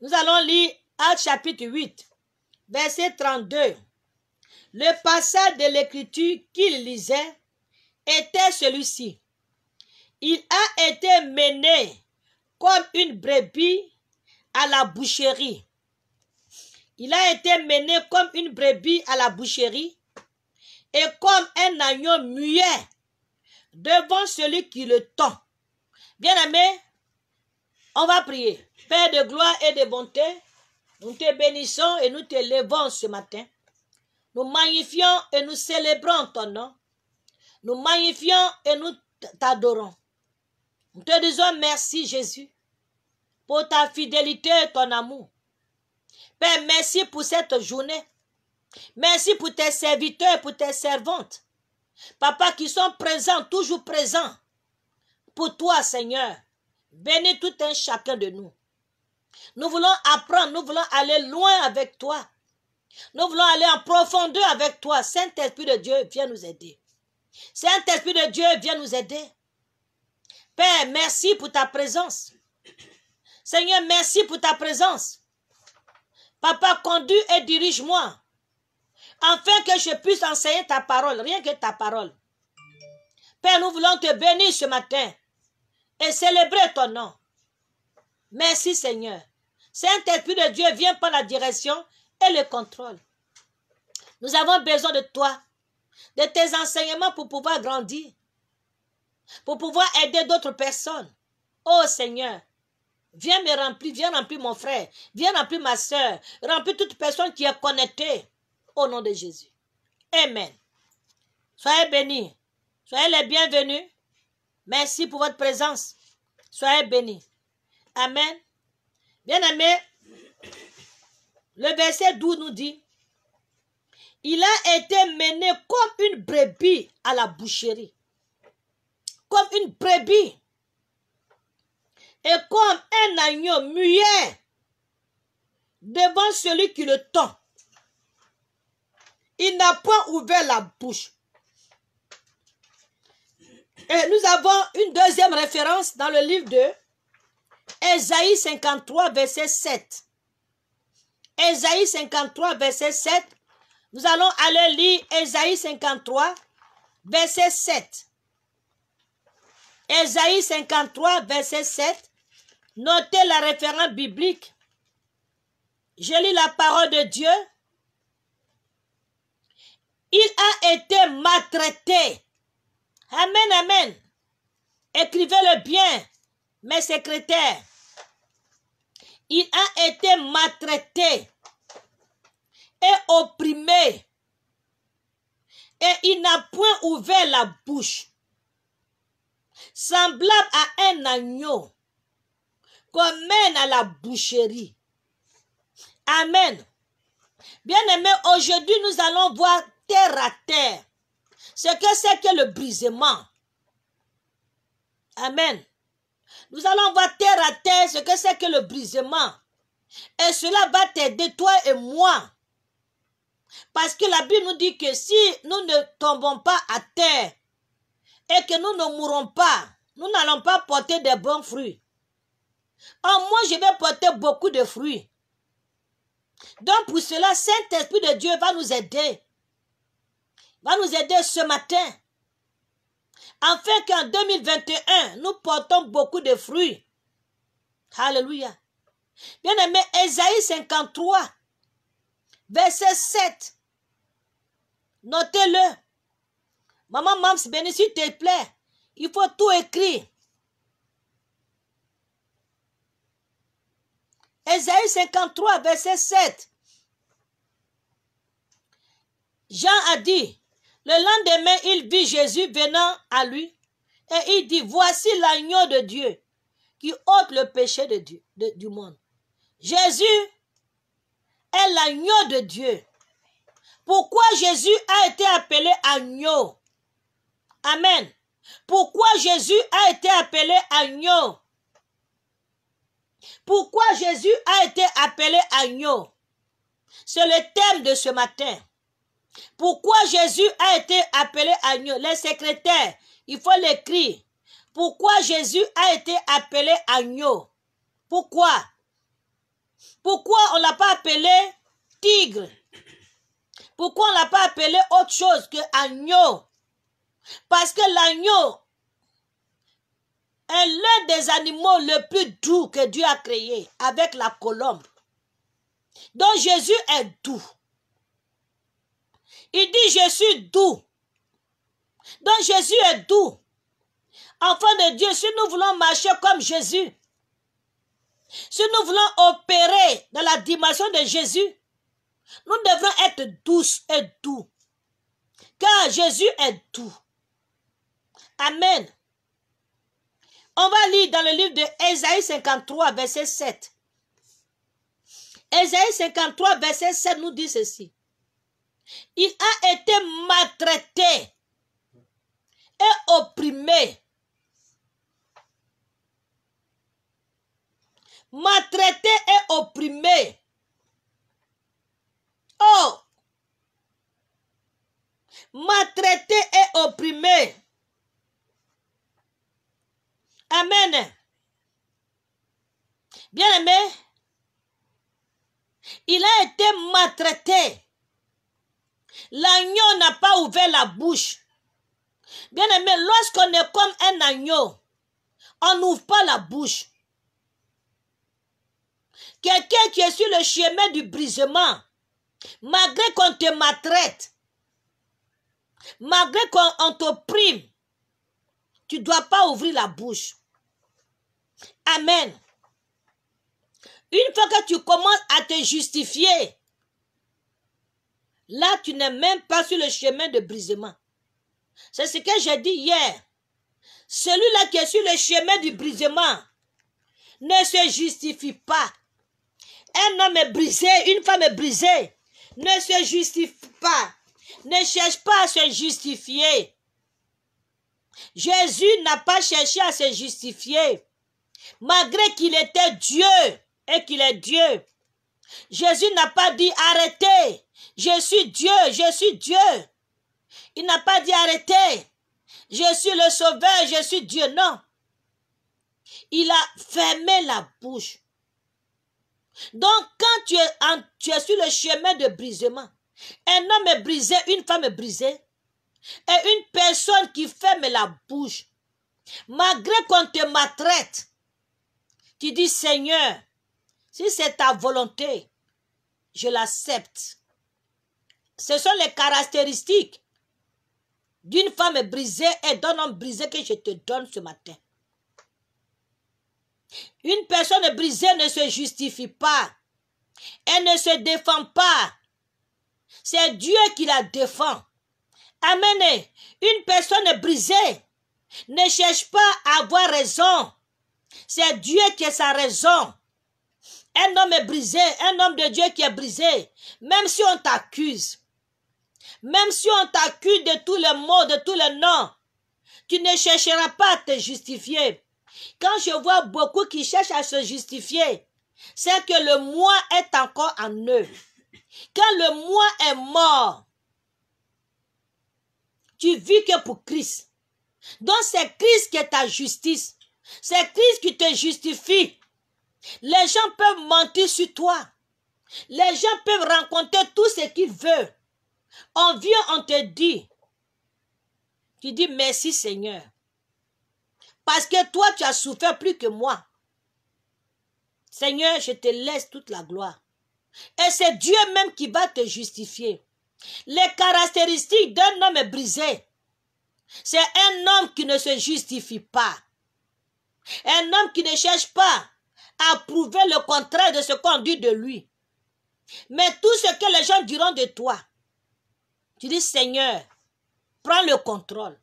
Nous allons lire Acte chapitre 8, verset 32. Le passage de l'écriture qu'il lisait était celui-ci. Il a été mené comme une brebis à la boucherie. Il a été mené comme une brebis à la boucherie et comme un agneau muet devant celui qui le tend. Bien-aimé, on va prier. Père de gloire et de bonté, nous te bénissons et nous te levons ce matin. Nous magnifions et nous célébrons ton nom. Nous magnifions et nous t'adorons. Nous te disons merci Jésus pour ta fidélité et ton amour. Père, merci pour cette journée. Merci pour tes serviteurs et pour tes servantes. Papa, qui sont présents, toujours présents pour toi, Seigneur. Bénis tout un chacun de nous. Nous voulons apprendre, nous voulons aller loin avec toi. Nous voulons aller en profondeur avec toi. Saint-Esprit de Dieu, viens nous aider. Saint-Esprit de Dieu, viens nous aider. Père, merci pour ta présence. Seigneur, merci pour ta présence. Papa, conduis et dirige-moi afin que je puisse enseigner ta parole, rien que ta parole. Père, nous voulons te bénir ce matin et célébrer ton nom. Merci Seigneur. Saint-Esprit de Dieu, viens prendre la direction et le contrôle. Nous avons besoin de toi, de tes enseignements pour pouvoir grandir, pour pouvoir aider d'autres personnes. Oh Seigneur, viens me remplir, viens remplir mon frère, viens remplir ma soeur, remplir toute personne qui est connectée au nom de Jésus. Amen. Soyez bénis. Soyez les bienvenus. Merci pour votre présence. Soyez bénis. Amen. Bien-aimés, le verset 12 nous dit, il a été mené comme une brebis à la boucherie, comme une brebis, et comme un agneau muet devant celui qui le tend. Il n'a point ouvert la bouche. Et nous avons une deuxième référence dans le livre de Esaïe 53, verset 7. Esaïe 53, verset 7. Nous allons aller lire Esaïe 53, verset 7. Esaïe 53, verset 7. Notez la référence biblique. Je lis la parole de Dieu il a été maltraité. Amen, amen. Écrivez-le bien, mes secrétaires. Il a été maltraité et opprimé. Et il n'a point ouvert la bouche. Semblable à un agneau qu'on mène à la boucherie. Amen. Bien-aimés, aujourd'hui, nous allons voir terre à terre. Ce que c'est que le brisement. Amen. Nous allons voir terre à terre ce que c'est que le brisement. Et cela va t'aider, toi et moi. Parce que la Bible nous dit que si nous ne tombons pas à terre et que nous ne mourrons pas, nous n'allons pas porter de bons fruits. En moi, je vais porter beaucoup de fruits. Donc, pour cela, Saint-Esprit de Dieu va nous aider va nous aider ce matin. Afin qu'en 2021, nous portons beaucoup de fruits. Alléluia. Bien-aimé, Esaïe 53, verset 7. Notez-le. Maman Mams, béni, s'il te plaît, il faut tout écrire. Esaïe 53, verset 7. Jean a dit, le lendemain, il vit Jésus venant à lui et il dit, voici l'agneau de Dieu qui ôte le péché de Dieu, du monde. Jésus est l'agneau de Dieu. Pourquoi Jésus a été appelé agneau Amen. Pourquoi Jésus a été appelé agneau Pourquoi Jésus a été appelé agneau C'est le thème de ce matin. Pourquoi Jésus a été appelé agneau Les secrétaires, il faut l'écrire. Pourquoi Jésus a été appelé agneau Pourquoi Pourquoi on ne l'a pas appelé tigre Pourquoi on ne l'a pas appelé autre chose que agneau Parce que l'agneau est l'un des animaux le plus doux que Dieu a créé avec la colombe. Donc Jésus est doux. Il dit je suis doux. Donc Jésus est doux. Enfant de Dieu, si nous voulons marcher comme Jésus, si nous voulons opérer dans la dimension de Jésus, nous devons être douces et doux. Car Jésus est doux. Amen. On va lire dans le livre de 53, verset 7. Ésaïe 53, verset 7 nous dit ceci. Il a été maltraité et opprimé. Maltraité et opprimé. Oh! Maltraité et opprimé. Amen. Bien-aimé, il a été maltraité L'agneau n'a pas ouvert la bouche. Bien aimé, lorsqu'on est comme un agneau, on n'ouvre pas la bouche. Quelqu'un qui est sur le chemin du brisement, malgré qu'on te maltraite, malgré qu'on t'opprime, tu ne dois pas ouvrir la bouche. Amen. Une fois que tu commences à te justifier, Là, tu n'es même pas sur le chemin de brisement. C'est ce que j'ai dit hier. Celui-là qui est sur le chemin du brisement ne se justifie pas. Un homme est brisé, une femme est brisée, ne se justifie pas. Ne cherche pas à se justifier. Jésus n'a pas cherché à se justifier. Malgré qu'il était Dieu et qu'il est Dieu, Jésus n'a pas dit arrêtez. Je suis Dieu, je suis Dieu. Il n'a pas dit arrêtez. Je suis le sauveur, je suis Dieu. Non. Il a fermé la bouche. Donc quand tu es, tu es sur le chemin de brisement, un homme est brisé, une femme est brisée, et une personne qui ferme la bouche, malgré qu'on te maltraite, tu dis Seigneur, si c'est ta volonté, je l'accepte. Ce sont les caractéristiques d'une femme brisée et d'un homme brisé que je te donne ce matin. Une personne brisée ne se justifie pas. Elle ne se défend pas. C'est Dieu qui la défend. Amen. Une personne brisée ne cherche pas à avoir raison. C'est Dieu qui a sa raison. Un homme est brisé, un homme de Dieu qui est brisé. Même si on t'accuse, même si on t'accuse de tous les mots, de tous les noms, tu ne chercheras pas à te justifier. Quand je vois beaucoup qui cherchent à se justifier, c'est que le moi est encore en eux. Quand le moi est mort, tu vis que pour Christ. Donc c'est Christ qui est ta justice. C'est Christ qui te justifie. Les gens peuvent mentir sur toi. Les gens peuvent rencontrer tout ce qu'ils veulent. On vient, on te dit. Tu dis merci Seigneur. Parce que toi, tu as souffert plus que moi. Seigneur, je te laisse toute la gloire. Et c'est Dieu même qui va te justifier. Les caractéristiques d'un homme brisé. C'est un homme qui ne se justifie pas. Un homme qui ne cherche pas à le contraire de ce qu'on dit de lui. Mais tout ce que les gens diront de toi, tu dis Seigneur, prends le contrôle.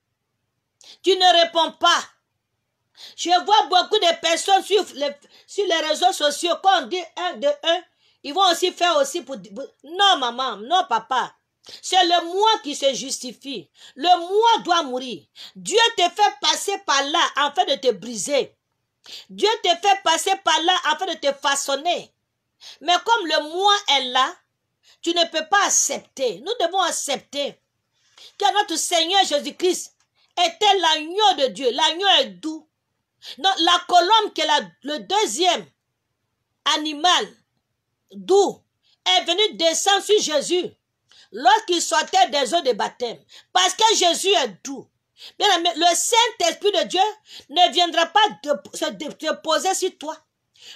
Tu ne réponds pas. Je vois beaucoup de personnes sur les, sur les réseaux sociaux, quand dit un de un, ils vont aussi faire aussi pour... Non, maman, non, papa. C'est le moi qui se justifie. Le moi doit mourir. Dieu te fait passer par là afin de te briser. Dieu te fait passer par là afin de te façonner. Mais comme le moi est là, tu ne peux pas accepter. Nous devons accepter que notre Seigneur Jésus-Christ était l'agneau de Dieu. L'agneau est doux. la colombe qui est le deuxième animal doux est venue descendre sur Jésus lorsqu'il sortait des eaux de baptême. Parce que Jésus est doux le Saint-Esprit de Dieu ne viendra pas de, se déposer sur toi.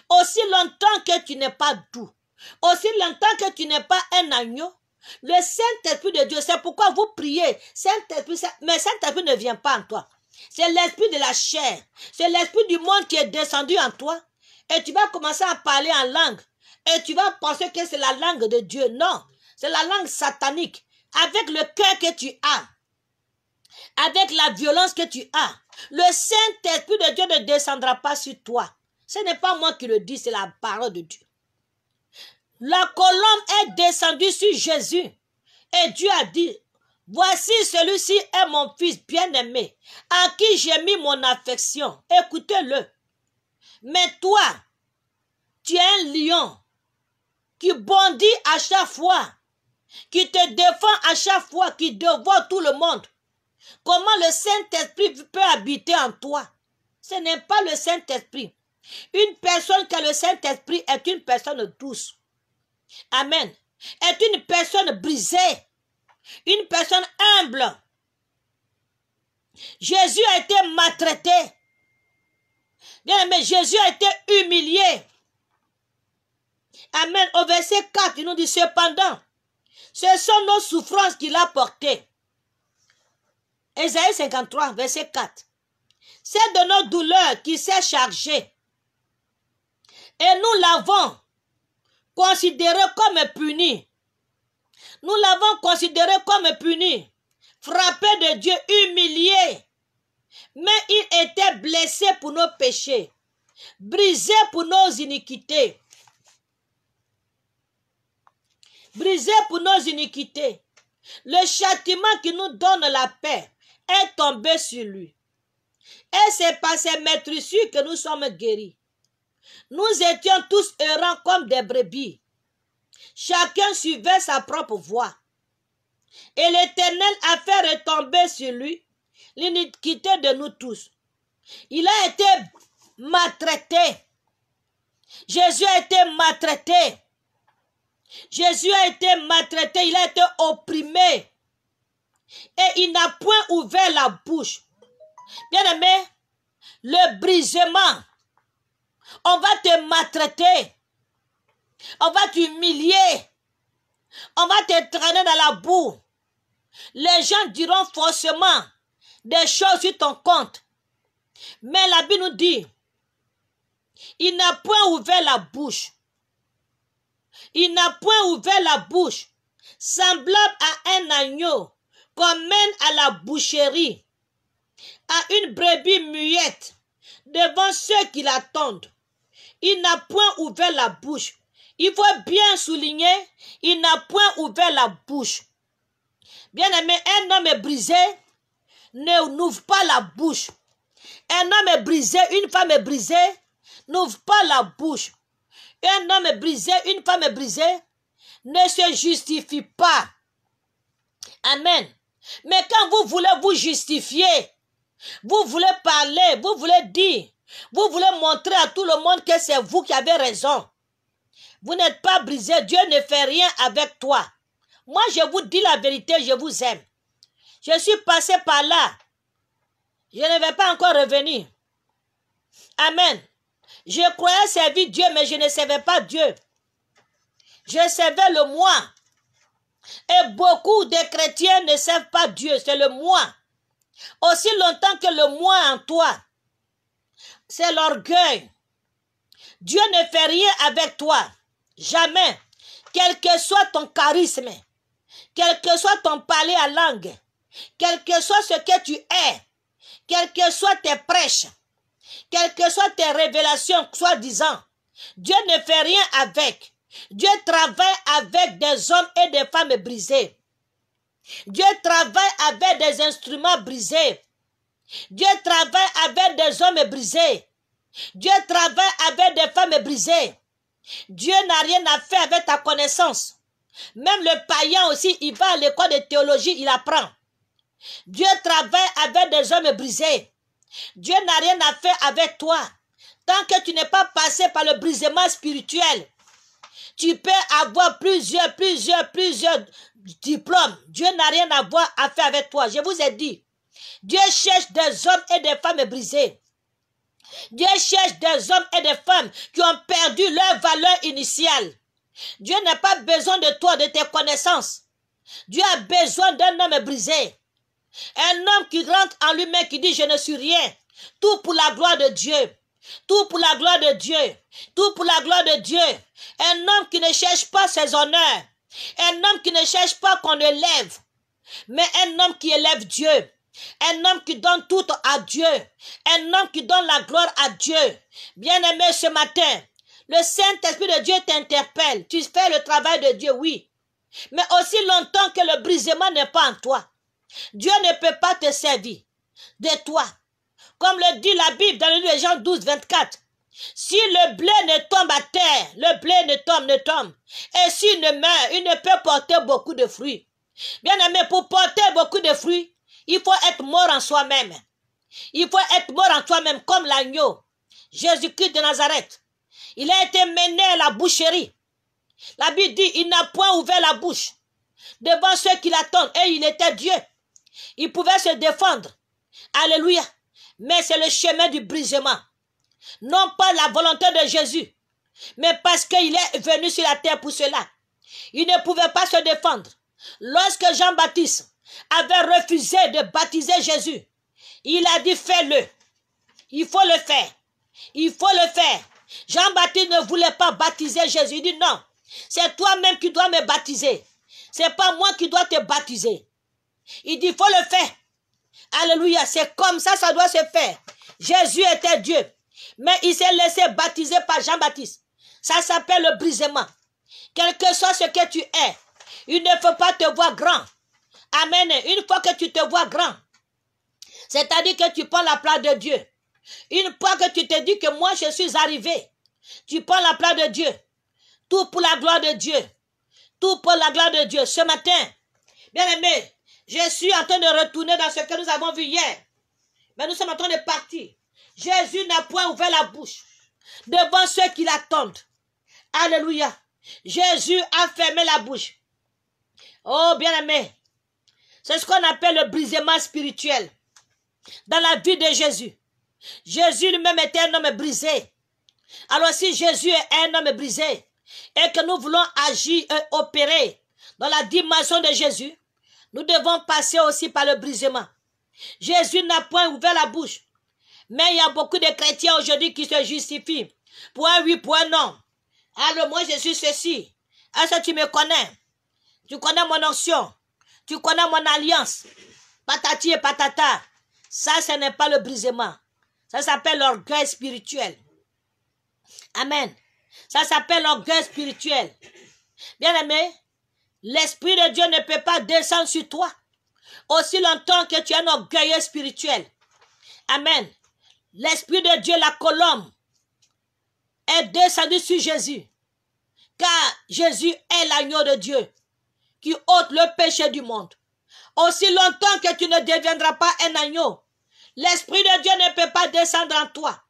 Aussi longtemps que tu n'es pas doux, aussi longtemps que tu n'es pas un agneau, le Saint-Esprit de Dieu, c'est pourquoi vous priez. Saint-Esprit, mais Saint-Esprit ne vient pas en toi. C'est l'esprit de la chair. C'est l'esprit du monde qui est descendu en toi. Et tu vas commencer à parler en langue. Et tu vas penser que c'est la langue de Dieu. Non, c'est la langue satanique. Avec le cœur que tu as, avec la violence que tu as, le Saint-Esprit de Dieu ne descendra pas sur toi. Ce n'est pas moi qui le dis, c'est la parole de Dieu. La colombe est descendue sur Jésus et Dieu a dit, voici celui-ci est mon fils bien-aimé, à qui j'ai mis mon affection. Écoutez-le. Mais toi, tu es un lion qui bondit à chaque fois, qui te défend à chaque fois, qui dévore tout le monde. Comment le Saint-Esprit peut habiter en toi Ce n'est pas le Saint-Esprit. Une personne qui a le Saint-Esprit est une personne douce. Amen. Est une personne brisée. Une personne humble. Jésus a été maltraité. Bien Jésus a été humilié. Amen. Au verset 4, il nous dit cependant, ce sont nos souffrances qu'il a portées. Esaïe 53, verset 4. C'est de nos douleurs qui s'est chargé. Et nous l'avons considéré comme puni. Nous l'avons considéré comme puni, frappé de Dieu, humilié. Mais il était blessé pour nos péchés, brisé pour nos iniquités. Brisé pour nos iniquités. Le châtiment qui nous donne la paix est tombé sur lui. Et c'est par ces maîtrissures que nous sommes guéris. Nous étions tous errants comme des brebis. Chacun suivait sa propre voie. Et l'Éternel a fait retomber sur lui l'iniquité de nous tous. Il a été maltraité. Jésus a été maltraité. Jésus a été maltraité, il a été opprimé et il n'a point ouvert la bouche. Bien-aimé, le brisement, on va te maltraiter, on va t'humilier, on va te traîner dans la boue. Les gens diront forcément des choses sur ton compte. Mais la Bible nous dit, il n'a point ouvert la bouche. Il n'a point ouvert la bouche, semblable à un agneau qu'on à la boucherie, à une brebis muette, devant ceux qui l'attendent. Il n'a point ouvert la bouche. Il faut bien souligner, il n'a point ouvert la bouche. Bien aimé, un homme est brisé ne n'ouvre pas la bouche. Un homme est brisé, une femme est brisée, n'ouvre pas la bouche. Un homme est brisé, une femme est brisée, ne se justifie pas. Amen. Mais quand vous voulez vous justifier, vous voulez parler, vous voulez dire, vous voulez montrer à tout le monde que c'est vous qui avez raison. Vous n'êtes pas brisé, Dieu ne fait rien avec toi. Moi, je vous dis la vérité, je vous aime. Je suis passé par là. Je ne vais pas encore revenir. Amen. Je croyais servir Dieu, mais je ne servais pas Dieu. Je servais le moi. Et beaucoup de chrétiens ne servent pas Dieu, c'est le moi. Aussi longtemps que le moi en toi, c'est l'orgueil. Dieu ne fait rien avec toi, jamais, quel que soit ton charisme, quel que soit ton palais à langue, quel que soit ce que tu es, quel que soient tes prêches, quelles que soient tes révélations, soi-disant, Dieu ne fait rien avec. Dieu travaille avec des hommes et des femmes brisés. Dieu travaille avec des instruments brisés. Dieu travaille avec des hommes brisés. Dieu travaille avec des femmes brisées. Dieu n'a rien à faire avec ta connaissance. Même le païen aussi, il va à l'école de théologie, il apprend. Dieu travaille avec des hommes brisés. Dieu n'a rien à faire avec toi. Tant que tu n'es pas passé par le brisement spirituel, tu peux avoir plusieurs, plusieurs, plusieurs diplômes. Dieu n'a rien à voir à faire avec toi. Je vous ai dit, Dieu cherche des hommes et des femmes brisés. Dieu cherche des hommes et des femmes qui ont perdu leur valeur initiale. Dieu n'a pas besoin de toi, de tes connaissances. Dieu a besoin d'un homme brisé. Un homme qui rentre en lui-même, qui dit, je ne suis rien. Tout pour la gloire de Dieu. Tout pour la gloire de Dieu. Tout pour la gloire de Dieu. Un homme qui ne cherche pas ses honneurs. Un homme qui ne cherche pas qu'on élève. Mais un homme qui élève Dieu. Un homme qui donne tout à Dieu. Un homme qui donne la gloire à Dieu. Bien-aimé ce matin, le Saint-Esprit de Dieu t'interpelle. Tu fais le travail de Dieu, oui. Mais aussi longtemps que le brisement n'est pas en toi. Dieu ne peut pas te servir de toi. Comme le dit la Bible dans le livre de Jean 12, 24. Si le blé ne tombe à terre, le blé ne tombe, ne tombe. Et s'il ne meurt, il ne peut porter beaucoup de fruits. Bien aimé, pour porter beaucoup de fruits, il faut être mort en soi-même. Il faut être mort en soi-même comme l'agneau. Jésus-Christ de Nazareth. Il a été mené à la boucherie. La Bible dit, il n'a point ouvert la bouche devant ceux qui l'attendent. Et il était Dieu. Il pouvait se défendre. Alléluia mais c'est le chemin du brisement. Non pas la volonté de Jésus, mais parce qu'il est venu sur la terre pour cela. Il ne pouvait pas se défendre. Lorsque Jean-Baptiste avait refusé de baptiser Jésus, il a dit fais-le. Il faut le faire. Il faut le faire. Jean-Baptiste ne voulait pas baptiser Jésus. Il dit non, c'est toi-même qui dois me baptiser. C'est pas moi qui dois te baptiser. Il dit il faut le faire. Alléluia, c'est comme ça, ça doit se faire. Jésus était Dieu, mais il s'est laissé baptiser par Jean-Baptiste. Ça s'appelle le brisement. Quel que soit ce que tu es, il ne faut pas te voir grand. Amen. Une fois que tu te vois grand, c'est-à-dire que tu prends la place de Dieu. Une fois que tu te dis que moi je suis arrivé, tu prends la place de Dieu. Tout pour la gloire de Dieu. Tout pour la gloire de Dieu. Ce matin, bien aimé, je suis en train de retourner dans ce que nous avons vu hier. Mais nous sommes en train de partir. Jésus n'a point ouvert la bouche devant ceux qui l'attendent. Alléluia. Jésus a fermé la bouche. Oh bien-aimé, c'est ce qu'on appelle le brisement spirituel. Dans la vie de Jésus, Jésus lui-même était un homme brisé. Alors si Jésus est un homme brisé et que nous voulons agir et opérer dans la dimension de Jésus, nous devons passer aussi par le brisement. Jésus n'a point ouvert la bouche. Mais il y a beaucoup de chrétiens aujourd'hui qui se justifient. Pour un oui, pour un non. Alors ah, moi, je suis ceci. Est-ce que tu me connais? Tu connais mon action. Tu connais mon alliance. Patati et patata. Ça, ce n'est pas le brisement. Ça s'appelle l'orgueil spirituel. Amen. Ça s'appelle l'orgueil spirituel. Bien aimé, L'Esprit de Dieu ne peut pas descendre sur toi aussi longtemps que tu es un orgueilleux spirituel. Amen. L'Esprit de Dieu, la colombe, est descendu sur Jésus. Car Jésus est l'agneau de Dieu qui ôte le péché du monde. Aussi longtemps que tu ne deviendras pas un agneau, l'Esprit de Dieu ne peut pas descendre en toi.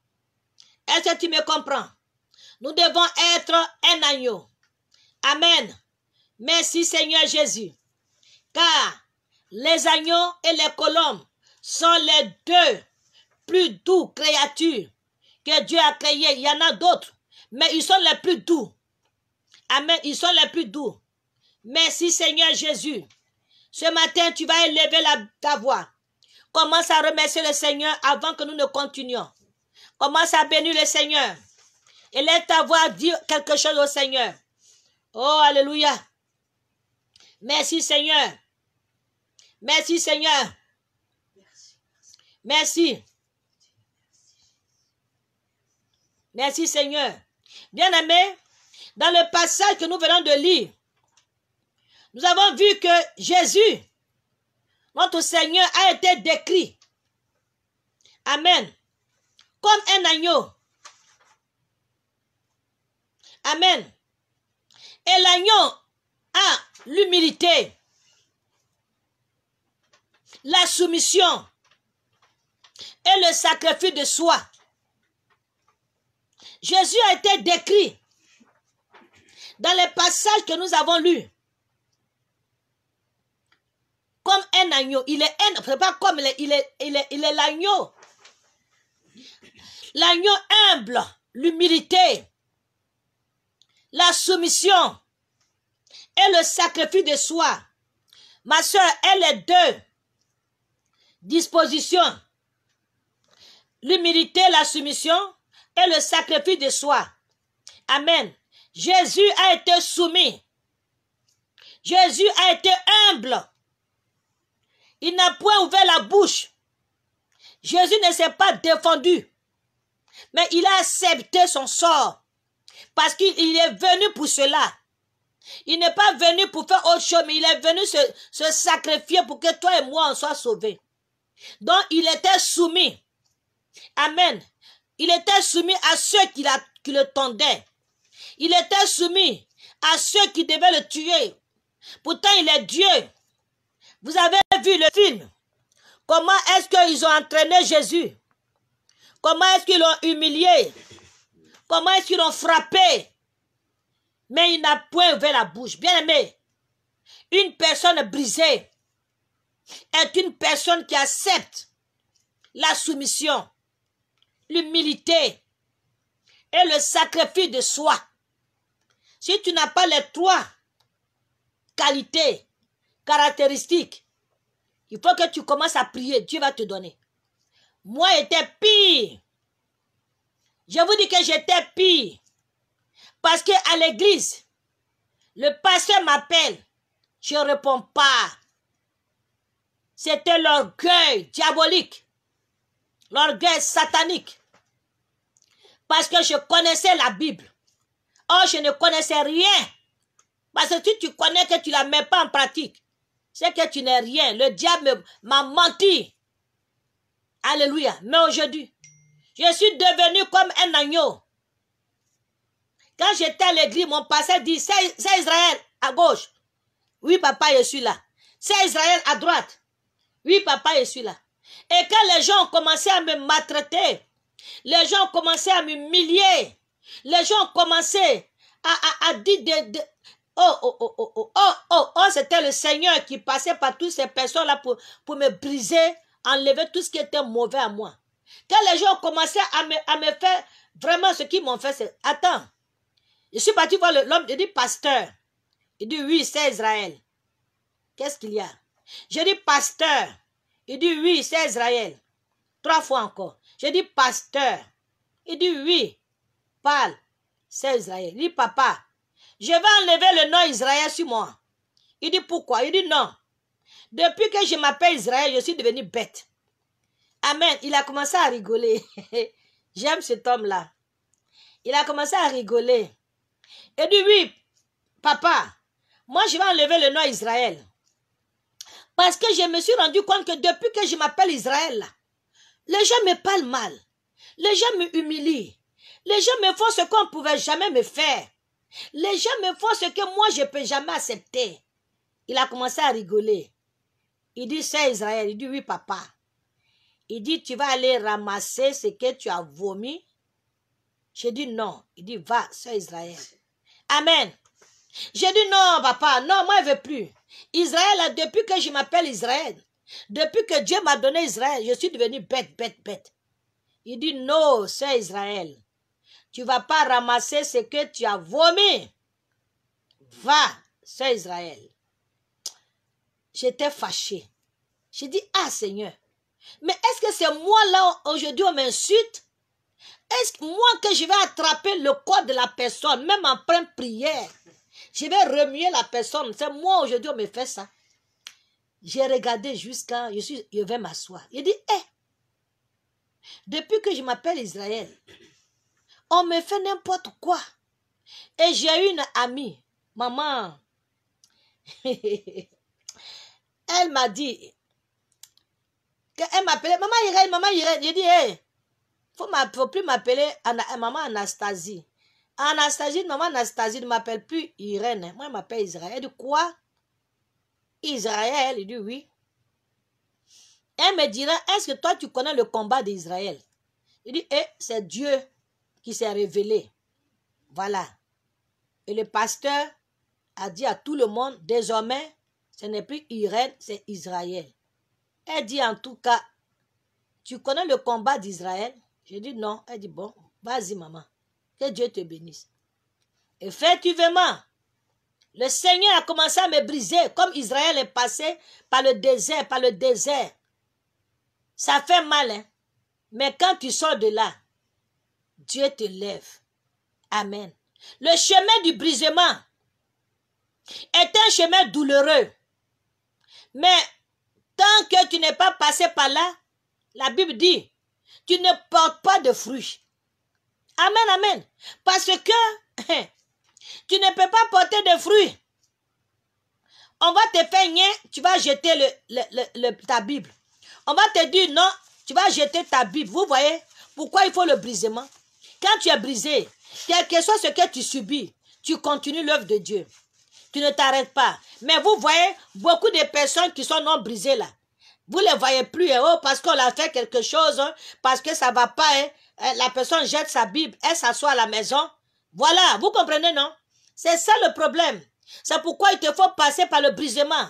Est-ce que tu me comprends? Nous devons être un agneau. Amen. Merci Seigneur Jésus. Car les agneaux et les colombes sont les deux plus doux créatures que Dieu a créées. Il y en a d'autres, mais ils sont les plus doux. Amen. Ils sont les plus doux. Merci Seigneur Jésus. Ce matin, tu vas élever ta voix. Commence à remercier le Seigneur avant que nous ne continuions. Commence à bénir le Seigneur. laisse ta voix, dire quelque chose au Seigneur. Oh, Alléluia. Merci Seigneur. Merci Seigneur. Merci. Merci Seigneur. Bien-aimés, dans le passage que nous venons de lire, nous avons vu que Jésus, notre Seigneur, a été décrit. Amen. Comme un agneau. Amen. Et l'agneau a l'humilité, la soumission et le sacrifice de soi. Jésus a été décrit dans les passages que nous avons lus comme un agneau. Il est comme il est l'agneau. L'agneau humble, l'humilité, la soumission et le sacrifice de soi. Ma soeur, elle est deux dispositions. L'humilité, la soumission et le sacrifice de soi. Amen. Jésus a été soumis. Jésus a été humble. Il n'a point ouvert la bouche. Jésus ne s'est pas défendu. Mais il a accepté son sort. Parce qu'il est venu pour cela. Il n'est pas venu pour faire autre chose, mais il est venu se, sacrifier pour que toi et moi, on soit sauvés. Donc, il était soumis. Amen. Il était soumis à ceux qui le tendaient. Il était soumis à ceux qui devaient le tuer. Pourtant, il est Dieu. Vous avez vu le film. Comment est-ce qu'ils ont entraîné Jésus Comment est-ce qu'ils l'ont humilié Comment est-ce qu'ils l'ont frappé mais il n'a point ouvert la bouche. Bien aimé, une personne brisée est une personne qui accepte la soumission, l'humilité et le sacrifice de soi. Si tu n'as pas les trois qualités, caractéristiques, il faut que tu commences à prier. Dieu va te donner. Moi, j'étais pire. Je vous dis que j'étais pire. Parce qu'à l'église, le pasteur m'appelle. Je ne réponds pas. C'était l'orgueil diabolique, l'orgueil satanique. Parce que je connaissais la Bible. Or, je ne connaissais rien. Parce que si tu connais que tu ne la mets pas en pratique, c'est que tu n'es rien. Le diable m'a menti. Alléluia. Mais aujourd'hui, je suis devenu comme un agneau quand j'étais à l'église, mon passé dit, c'est Israël à gauche. Oui, papa, je suis là. C'est Israël à droite. Oui, papa, je suis là. Et quand les gens ont commencé à me maltraiter, les gens ont commencé à m'humilier, les gens ont commencé à, à, dire oh, oh, oh, oh, oh, oh, oh, oh, c'était le Seigneur qui passait par toutes ces personnes-là pour, pour me briser, enlever tout ce qui était mauvais à moi. Quand les gens commençaient à me, à me faire vraiment ce qu'ils m'ont fait, c'est, attends, je suis parti voir l'homme, Je dis pasteur. Il dit oui, c'est Israël. Qu'est-ce qu'il y a Je dis, pasteur. Il dit oui, c'est Israël. Trois fois encore. Je dis, pasteur. Il dit oui, parle, c'est Israël. Il dit papa, je vais enlever le nom Israël sur moi. Il dit pourquoi Il dit non. Depuis que je m'appelle Israël, je suis devenu bête. Amen. Il a commencé à rigoler. J'aime cet homme-là. Il a commencé à rigoler. Et dit, oui, papa, moi je vais enlever le nom Israël. Parce que je me suis rendu compte que depuis que je m'appelle Israël, les gens me parlent mal. Les gens me humilient. Les gens me font ce qu'on ne pouvait jamais me faire. Les gens me font ce que moi je ne peux jamais accepter. Il a commencé à rigoler. Il dit, c'est Israël. Il dit, oui, papa. Il dit, tu vas aller ramasser ce que tu as vomi j'ai dit non. Il dit, va, c'est Israël. Amen. J'ai dit non, papa, non, moi, je ne veux plus. Israël, depuis que je m'appelle Israël, depuis que Dieu m'a donné Israël, je suis devenu bête, bête, bête. Il dit non, c'est Israël. Tu ne vas pas ramasser ce que tu as vomi. Va, c'est Israël. J'étais fâché. J'ai dit, ah Seigneur, mais est-ce que c'est moi là aujourd'hui on m'insulte est-ce que moi que je vais attraper le corps de la personne, même en pleine prière, je vais remuer la personne. C'est moi aujourd'hui, on me fait ça. J'ai regardé jusqu'à, je, je vais m'asseoir. Il dit, hé, eh, depuis que je m'appelle Israël, on me fait n'importe quoi. Et j'ai une amie, maman. elle m'a dit, qu'elle m'appelait, maman maman Irène. dit, hé, eh, ne faut plus m'appeler maman Anastasie. Anastasie, maman Anastasie ne m'appelle plus Irène. Moi, elle m'appelle Israël. Elle dit quoi? Israël, il dit oui. Elle me dira, est-ce que toi tu connais le combat d'Israël? Il dit, eh, c'est Dieu qui s'est révélé. Voilà. Et le pasteur a dit à tout le monde, désormais, ce n'est plus Irène, c'est Israël. Elle dit en tout cas, tu connais le combat d'Israël j'ai dit non. Elle dit bon, vas-y, maman. Que Dieu te bénisse. Effectivement, le Seigneur a commencé à me briser comme Israël est passé par le désert, par le désert. Ça fait mal, hein? Mais quand tu sors de là, Dieu te lève. Amen. Le chemin du brisement est un chemin douloureux. Mais tant que tu n'es pas passé par là, la Bible dit, tu ne portes pas de fruits. Amen, amen. Parce que hein, tu ne peux pas porter de fruits. On va te faire tu vas jeter le, ta Bible. On va te dire non, tu vas jeter ta Bible. Vous voyez pourquoi il faut le brisement. Quand tu es brisé, quel que soit ce que tu subis, tu continues l'œuvre de Dieu. Tu ne t'arrêtes pas. Mais vous voyez, beaucoup de personnes qui sont non brisées là, vous les voyez plus, hein? oh, parce qu'on a fait quelque chose, hein. parce que ça va pas. Hein? Euh, la personne jette sa Bible, elle s'assoit à la maison. Voilà, vous comprenez, non C'est ça le problème. C'est pourquoi il te faut passer par le brisement.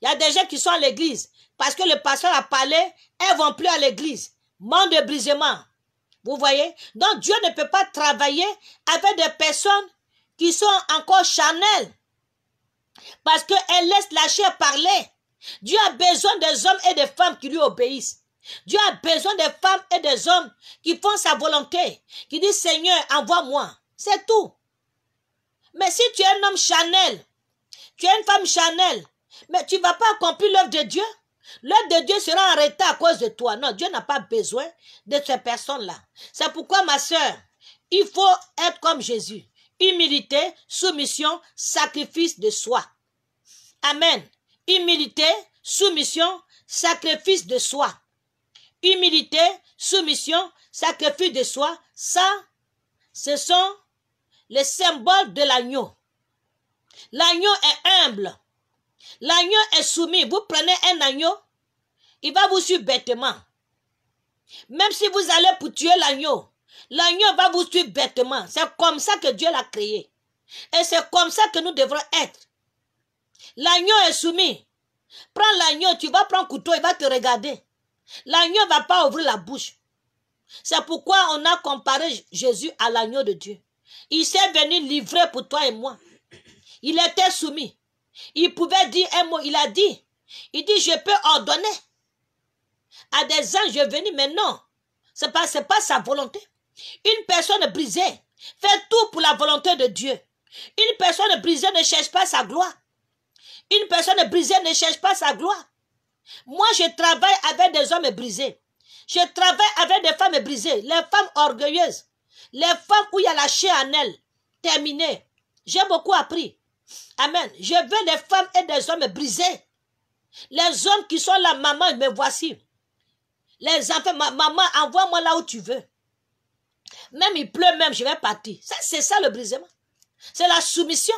Il y a des gens qui sont à l'église. Parce que le pasteur a parlé, elles vont plus à l'église. Manque de brisement. Vous voyez Donc Dieu ne peut pas travailler avec des personnes qui sont encore charnelles. Parce qu'elles laissent la chair parler. Dieu a besoin des hommes et des femmes qui lui obéissent. Dieu a besoin des femmes et des hommes qui font sa volonté, qui disent Seigneur, envoie-moi. C'est tout. Mais si tu es un homme chanel, tu es une femme chanel, mais tu ne vas pas accomplir l'œuvre de Dieu, l'œuvre de Dieu sera arrêtée à cause de toi. Non, Dieu n'a pas besoin de ces personnes-là. C'est pourquoi, ma soeur, il faut être comme Jésus. Humilité, soumission, sacrifice de soi. Amen. Humilité, soumission, sacrifice de soi. Humilité, soumission, sacrifice de soi, ça, ce sont les symboles de l'agneau. L'agneau est humble. L'agneau est soumis. Vous prenez un agneau, il va vous suivre bêtement. Même si vous allez pour tuer l'agneau, l'agneau va vous suivre bêtement. C'est comme ça que Dieu l'a créé. Et c'est comme ça que nous devons être. L'agneau est soumis. Prends l'agneau, tu vas prendre couteau, il va te regarder. L'agneau ne va pas ouvrir la bouche. C'est pourquoi on a comparé Jésus à l'agneau de Dieu. Il s'est venu livrer pour toi et moi. Il était soumis. Il pouvait dire un mot. Il a dit. Il dit, je peux ordonner à des anges je venu, mais non. Ce n'est pas, pas sa volonté. Une personne brisée fait tout pour la volonté de Dieu. Une personne brisée ne cherche pas sa gloire. Une personne brisée ne cherche pas sa gloire. Moi, je travaille avec des hommes brisés. Je travaille avec des femmes brisées, les femmes orgueilleuses, les femmes où il y a la chair en elles. Terminé. J'ai beaucoup appris. Amen. Je veux des femmes et des hommes brisés. Les hommes qui sont là, maman, me voici. Les enfants, maman, envoie-moi là où tu veux. Même il pleut, même je vais partir. c'est ça le brisement. C'est la soumission.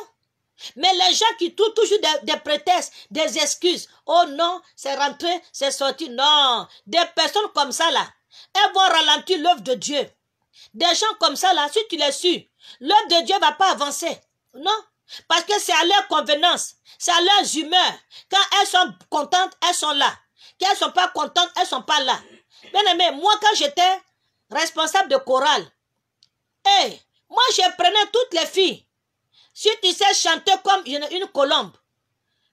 Mais les gens qui trouvent toujours des, prétextes, des excuses, oh non, c'est rentré, c'est sorti, non. Des personnes comme ça là, elles vont ralentir l'œuvre de Dieu. Des gens comme ça là, si tu les suis, l'œuvre de Dieu va pas avancer, non. Parce que c'est à leur convenance, c'est à leurs humeur. Quand elles sont contentes, elles sont là. Quand elles ne sont pas contentes, elles sont pas là. Mais aimé, moi quand j'étais responsable de chorale, moi je prenais toutes les filles si tu sais chanter comme une, colombe,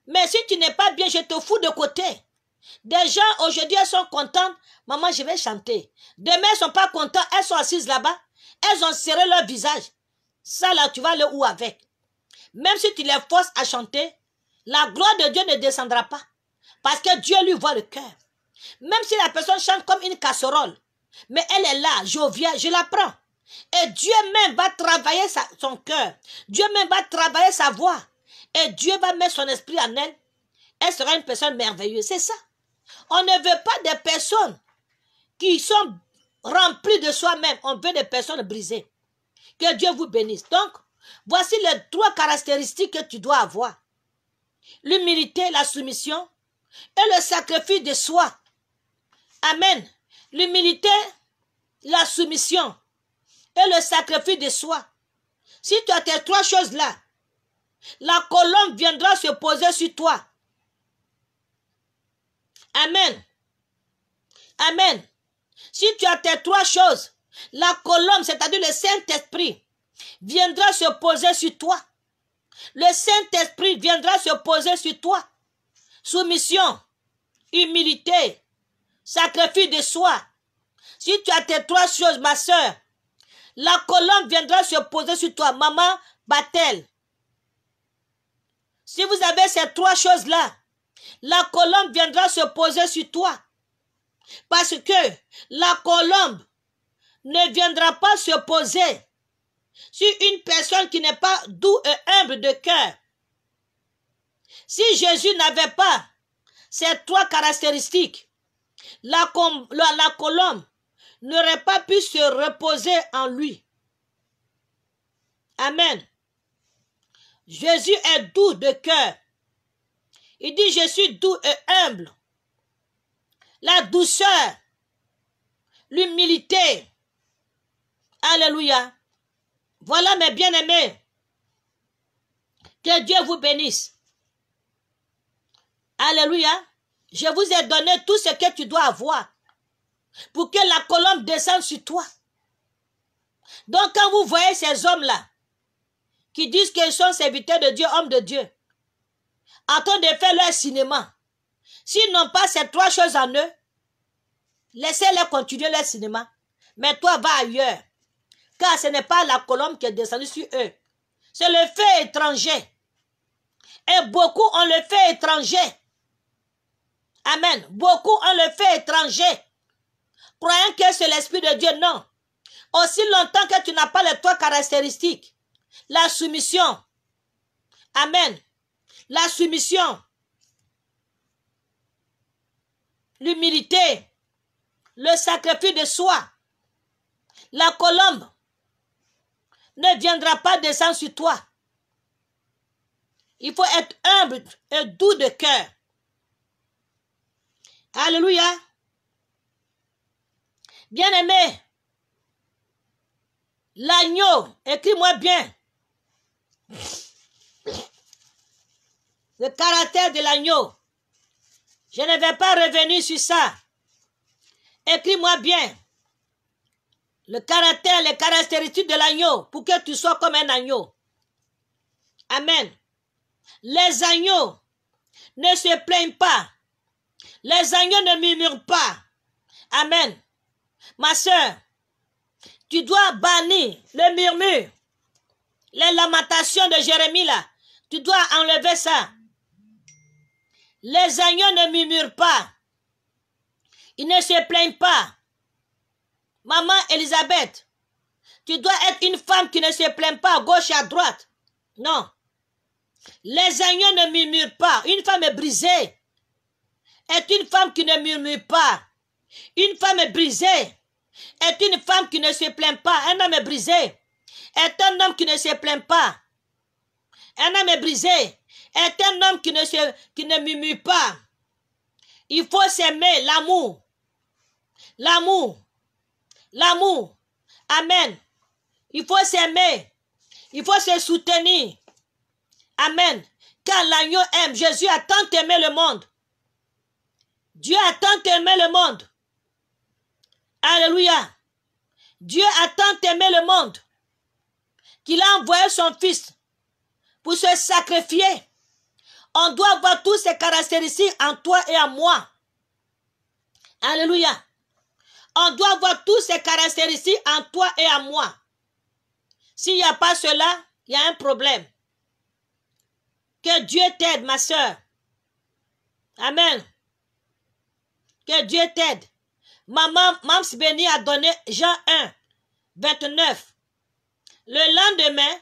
mais si tu n'es pas bien, je te fous de côté. Des gens aujourd'hui, elles sont contentes. Maman, je vais chanter. Demain, elles ne sont pas contentes. Elles sont assises là-bas. Elles ont serré leur visage. Ça, là, tu vas le où avec Même si tu les forces à chanter, la gloire de Dieu ne descendra pas. Parce que Dieu lui voit le cœur. Même si la personne chante comme une casserole, mais elle est là, je viens, je la prends. Et Dieu même va travailler son cœur. Dieu même va travailler sa voix. Et Dieu va mettre son esprit en elle. Elle sera une personne merveilleuse. C'est ça. On ne veut pas des personnes qui sont remplies de soi-même. On veut des personnes brisées. Que Dieu vous bénisse. Donc, voici les trois caractéristiques que tu dois avoir. L'humilité, la soumission et le sacrifice de soi. Amen. L'humilité, la soumission et le sacrifice de soi. Si tu as tes trois choses-là, la colombe viendra se poser sur toi. Amen. Amen. Si tu as tes trois choses, la colombe, c'est-à-dire le Saint-Esprit, viendra se poser sur toi. Le Saint-Esprit viendra se poser sur toi. Soumission, humilité, sacrifice de soi. Si tu as tes trois choses, ma soeur, la colombe viendra se poser sur toi. Maman, Batel. Si vous avez ces trois choses-là, la colombe viendra se poser sur toi. Parce que la colombe ne viendra pas se poser sur une personne qui n'est pas doux et humble de cœur. Si Jésus n'avait pas ces trois caractéristiques, la colombe n'aurait pas pu se reposer en lui. Amen. Jésus est doux de cœur. Il dit, je suis doux et humble. La douceur, l'humilité. Alléluia. Voilà mes bien-aimés. Que Dieu vous bénisse. Alléluia. Je vous ai donné tout ce que tu dois avoir pour que la colombe descende sur toi. Donc quand vous voyez ces hommes-là qui disent qu'ils sont serviteurs de Dieu, hommes de Dieu, en train de faire leur cinéma, s'ils n'ont pas ces trois choses en eux, laissez-les continuer leur cinéma. Mais toi, va ailleurs. Car ce n'est pas la colombe qui est descendue sur eux. C'est le fait étranger. Et beaucoup ont le fait étranger. Amen. Beaucoup ont le fait étranger croyant que c'est l'Esprit de Dieu. Non. Aussi longtemps que tu n'as pas les trois caractéristiques, la soumission, Amen, la soumission, l'humilité, le sacrifice de soi, la colombe ne viendra pas descendre sur toi. Il faut être humble et doux de cœur. Alléluia. Bien-aimé, l'agneau, écris-moi bien. Le caractère de l'agneau. Je ne vais pas revenir sur ça. Écris-moi bien. Le caractère, les caractéristiques de l'agneau, pour que tu sois comme un agneau. Amen. Les agneaux ne se plaignent pas. Les agneaux ne murmurent pas. Amen. Ma soeur, tu dois bannir le murmure, les lamentations de Jérémie là. Tu dois enlever ça. Les agneaux ne murmurent pas. Ils ne se plaignent pas. Maman Elisabeth, tu dois être une femme qui ne se plaint pas à gauche et à droite. Non. Les agneaux ne murmurent pas. Une femme est brisée est une femme qui ne murmure pas. Une femme est brisée est une femme qui ne se plaint pas. Un homme est brisé est un homme qui ne se plaint pas. Un homme est brisé est un homme qui ne, se, qui pas. Il faut s'aimer, l'amour. L'amour. L'amour. Amen. Il faut s'aimer. Il faut se soutenir. Amen. Car l'agneau aime. Jésus a tant aimé le monde. Dieu a tant aimé le monde Alléluia. Dieu a tant aimé le monde qu'il a envoyé son Fils pour se sacrifier. On doit avoir tous ces caractéristiques en toi et en moi. Alléluia. On doit avoir tous ces caractéristiques en toi et en moi. S'il n'y a pas cela, il y a un problème. Que Dieu t'aide, ma soeur. Amen. Que Dieu t'aide. Maman Mams Béni a donné Jean 1, 29. Le lendemain,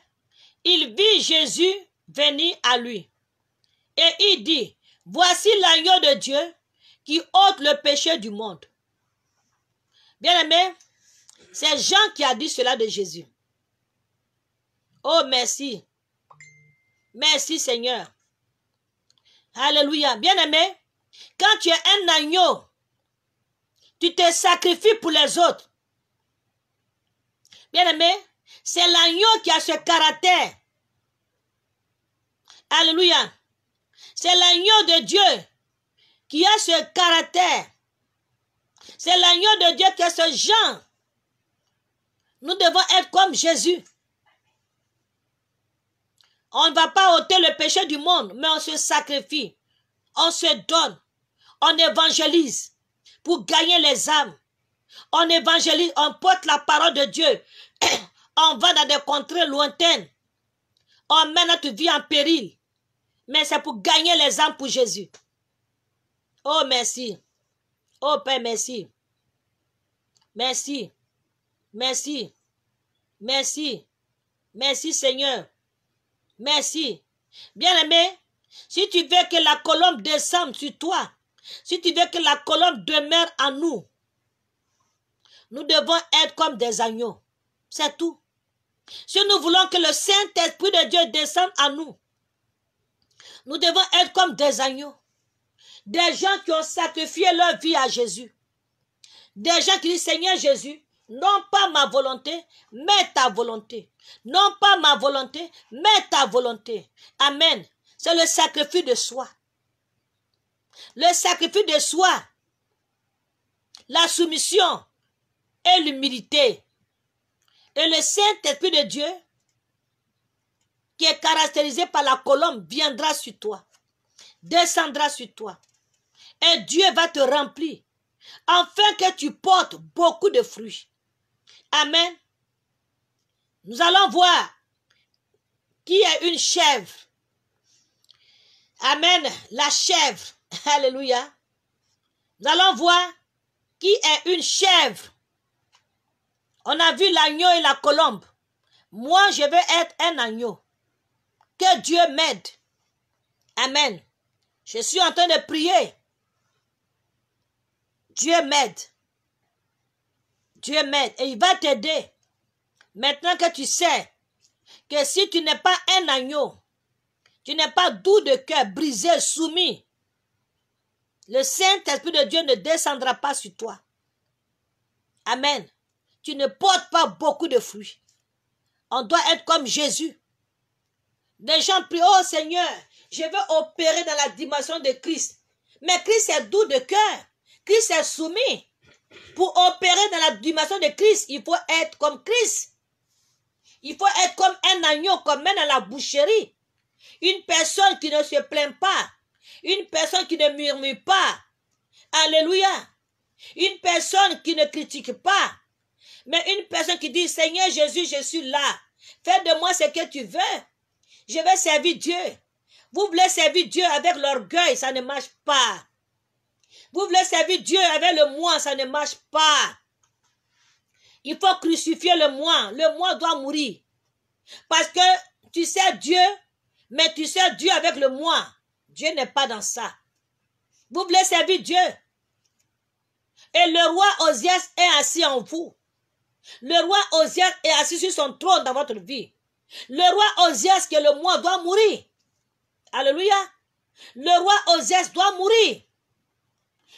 il vit Jésus venir à lui. Et il dit, voici l'agneau de Dieu qui ôte le péché du monde. Bien-aimé, c'est Jean qui a dit cela de Jésus. Oh, merci. Merci Seigneur. Alléluia. Bien-aimé, quand tu es un agneau tu te sacrifies pour les autres. Bien-aimé, c'est l'agneau qui a ce caractère. Alléluia. C'est l'agneau de Dieu qui a ce caractère. C'est l'agneau de Dieu qui a ce genre. Nous devons être comme Jésus. On ne va pas ôter le péché du monde, mais on se sacrifie. On se donne. On évangélise pour gagner les âmes. On évangélise, on porte la parole de Dieu. on va dans des contrées lointaines. On met notre vie en péril. Mais c'est pour gagner les âmes pour Jésus. Oh, merci. Oh, Père, merci. Merci. Merci. Merci. Merci, Seigneur. Merci. Bien-aimé, si tu veux que la colombe descende sur toi, si tu veux que la colombe demeure en nous, nous devons être comme des agneaux. C'est tout. Si nous voulons que le Saint-Esprit de Dieu descende à nous, nous devons être comme des agneaux. Des gens qui ont sacrifié leur vie à Jésus. Des gens qui disent Seigneur Jésus, non pas ma volonté, mais ta volonté. Non pas ma volonté, mais ta volonté. Amen. C'est le sacrifice de soi le sacrifice de soi, la soumission et l'humilité. Et le Saint-Esprit de Dieu, qui est caractérisé par la colombe, viendra sur toi, descendra sur toi. Et Dieu va te remplir, afin que tu portes beaucoup de fruits. Amen. Nous allons voir qui est une chèvre. Amen. La chèvre Alléluia. Nous allons voir qui est une chèvre. On a vu l'agneau et la colombe. Moi, je veux être un agneau. Que Dieu m'aide. Amen. Je suis en train de prier. Dieu m'aide. Dieu m'aide et il va t'aider. Maintenant que tu sais que si tu n'es pas un agneau, tu n'es pas doux de cœur, brisé, soumis, le Saint-Esprit de Dieu ne descendra pas sur toi. Amen. Tu ne portes pas beaucoup de fruits. On doit être comme Jésus. Des gens prient, oh Seigneur, je veux opérer dans la dimension de Christ. Mais Christ est doux de cœur. Christ est soumis. Pour opérer dans la dimension de Christ, il faut être comme Christ. Il faut être comme un agneau qu'on mène à la boucherie. Une personne qui ne se plaint pas, une personne qui ne murmure pas. Alléluia. Une personne qui ne critique pas. Mais une personne qui dit, Seigneur Jésus, je suis là. Fais de moi ce que tu veux. Je vais servir Dieu. Vous voulez servir Dieu avec l'orgueil, ça ne marche pas. Vous voulez servir Dieu avec le moi, ça ne marche pas. Il faut crucifier le moi. Le moi doit mourir. Parce que tu sais Dieu, mais tu sais Dieu avec le moi. Dieu n'est pas dans ça. Vous voulez servir Dieu. Et le roi Osias est assis en vous. Le roi Osias est assis sur son trône dans votre vie. Le roi Osias est le moi doit mourir. Alléluia. Le roi Osias doit mourir.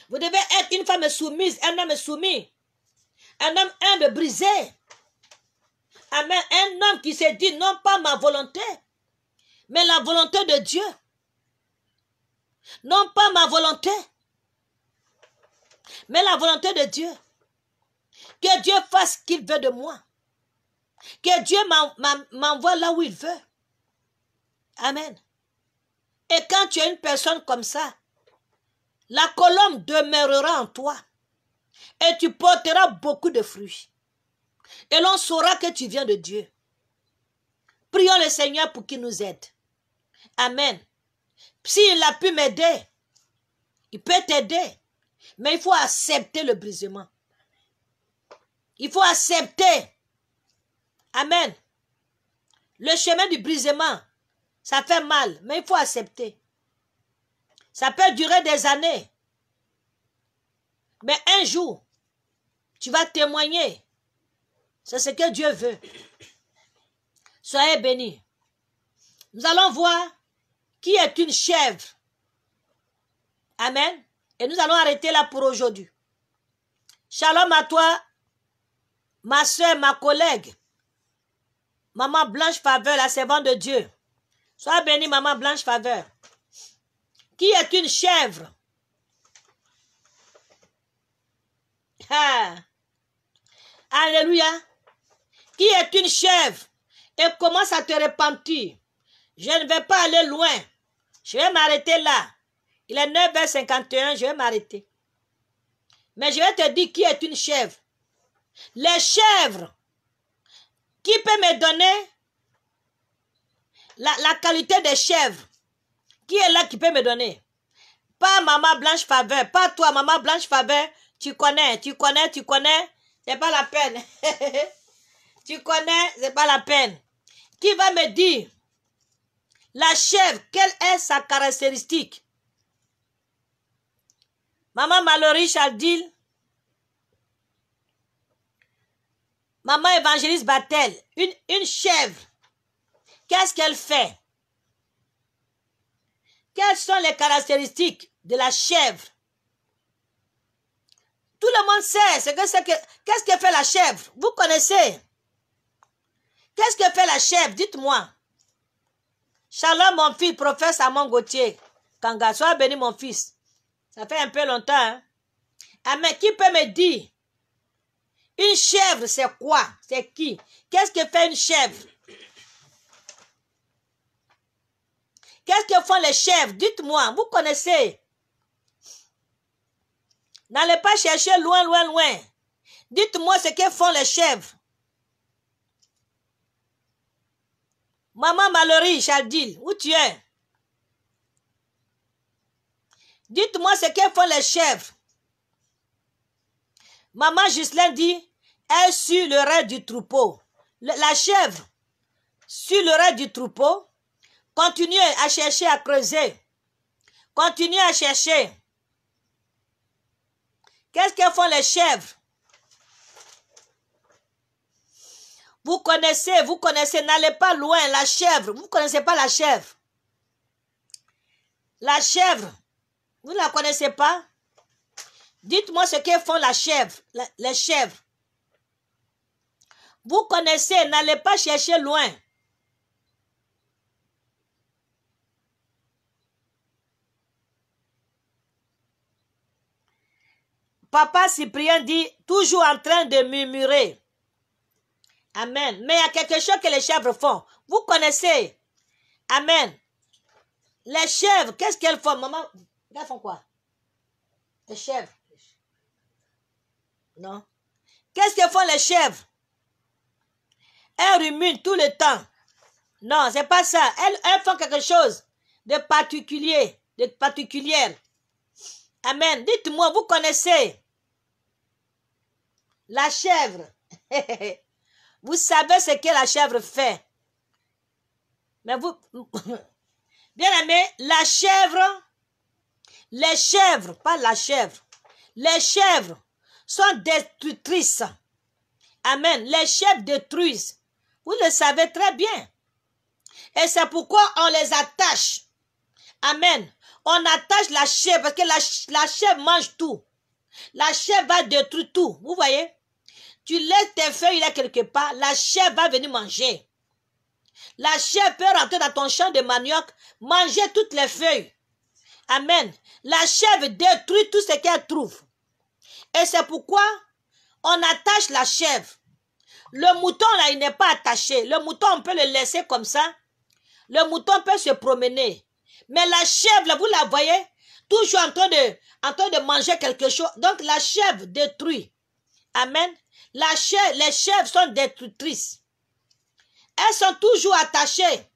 Vous devez être une femme soumise, un homme soumis, un homme humble, brisé. Un homme qui se dit non pas ma volonté, mais la volonté de Dieu. Non pas ma volonté, mais la volonté de Dieu. Que Dieu fasse ce qu'il veut de moi. Que Dieu m'envoie là où il veut. Amen. Et quand tu es une personne comme ça, la colombe demeurera en toi et tu porteras beaucoup de fruits. Et l'on saura que tu viens de Dieu. Prions le Seigneur pour qu'il nous aide. Amen. S'il a pu m'aider, il peut t'aider. Mais il faut accepter le brisement. Il faut accepter. Amen. Le chemin du brisement, ça fait mal, mais il faut accepter. Ça peut durer des années. Mais un jour, tu vas témoigner. C'est ce que Dieu veut. Soyez bénis. Nous allons voir qui est une chèvre. Amen. Et nous allons arrêter là pour aujourd'hui. Shalom à toi, ma soeur, ma collègue. Maman Blanche Faveur, la servante de Dieu. Sois bénie, Maman Blanche Faveur. Qui est une chèvre? Ah. Alléluia. Qui est une chèvre et commence à te repentir. Je ne vais pas aller loin. Je vais m'arrêter là. Il est 9h51, je vais m'arrêter. Mais je vais te dire qui est une chèvre. Les chèvres. Qui peut me donner la, qualité des chèvres Qui est là qui peut me donner Pas Maman Blanche Faveur, pas toi, Maman Blanche Faveur. Tu connais, tu connais, tu connais. C'est pas la peine. tu connais, c'est pas la peine. Qui va me dire la chèvre, quelle est sa caractéristique Maman Mallory Chaldil, Maman Évangéliste Battel, une, une chèvre, qu'est-ce qu'elle fait Quelles sont les caractéristiques de la chèvre Tout le monde sait ce que c'est que. Qu'est-ce que fait la chèvre Vous connaissez Qu'est-ce que fait la chèvre Dites-moi. Shalom, mon fils, à mon Gauthier. Kanga, sois béni, mon fils. Ça fait un peu longtemps. Hein. Ah, mais qui peut me dire Une chèvre, c'est quoi C'est qui Qu'est-ce que fait une chèvre Qu'est-ce que font les chèvres Dites-moi, vous connaissez. N'allez pas chercher loin, loin, loin. Dites-moi ce que font les chèvres. Maman Malory, Chaldil, où tu es Dites-moi ce qu'elles font les chèvres. Maman Ghislaine dit, elle suit le raid du troupeau. la chèvre suit le raid du troupeau. Continuez à chercher, à creuser. Continuez à chercher. Qu'est-ce qu'elles font les chèvres Vous connaissez, vous connaissez, n'allez pas loin, la chèvre, vous ne connaissez pas la chèvre. La chèvre, vous ne la connaissez pas Dites-moi ce qu'elles font la chèvre, les chèvres. Vous connaissez, n'allez pas chercher loin. Papa Cyprien dit, toujours en train de murmurer. Amen. Mais il y a quelque chose que les chèvres font. Vous connaissez. Amen. Les chèvres, qu'est-ce qu'elles font, maman Elles font quoi Les chèvres. Non. Qu'est-ce qu'elles font les chèvres Elles ruminent tout le temps. Non, c'est pas ça. Elles, font quelque chose de particulier, de particulière. Amen. Dites-moi, vous connaissez la chèvre Vous savez ce que la chèvre fait. Mais vous, bien aimé, la chèvre, les chèvres, pas la chèvre, les chèvres sont destructrices. Amen. Les chèvres détruisent. Vous le savez très bien. Et c'est pourquoi on les attache. Amen. On attache la chèvre parce que la, la chèvre mange tout. La chèvre va détruire tout. Vous voyez? Tu laisses tes feuilles là quelque part, la chèvre va venir manger. La chèvre peut rentrer dans ton champ de manioc, manger toutes les feuilles. Amen. La chèvre détruit tout ce qu'elle trouve. Et c'est pourquoi on attache la chèvre. Le mouton, là, il n'est pas attaché. Le mouton, on peut le laisser comme ça. Le mouton peut se promener. Mais la chèvre, là, vous la voyez, toujours en train de, en train de manger quelque chose. Donc, la chèvre détruit. Amen les chèvres sont détruitrices. Elles sont toujours attachées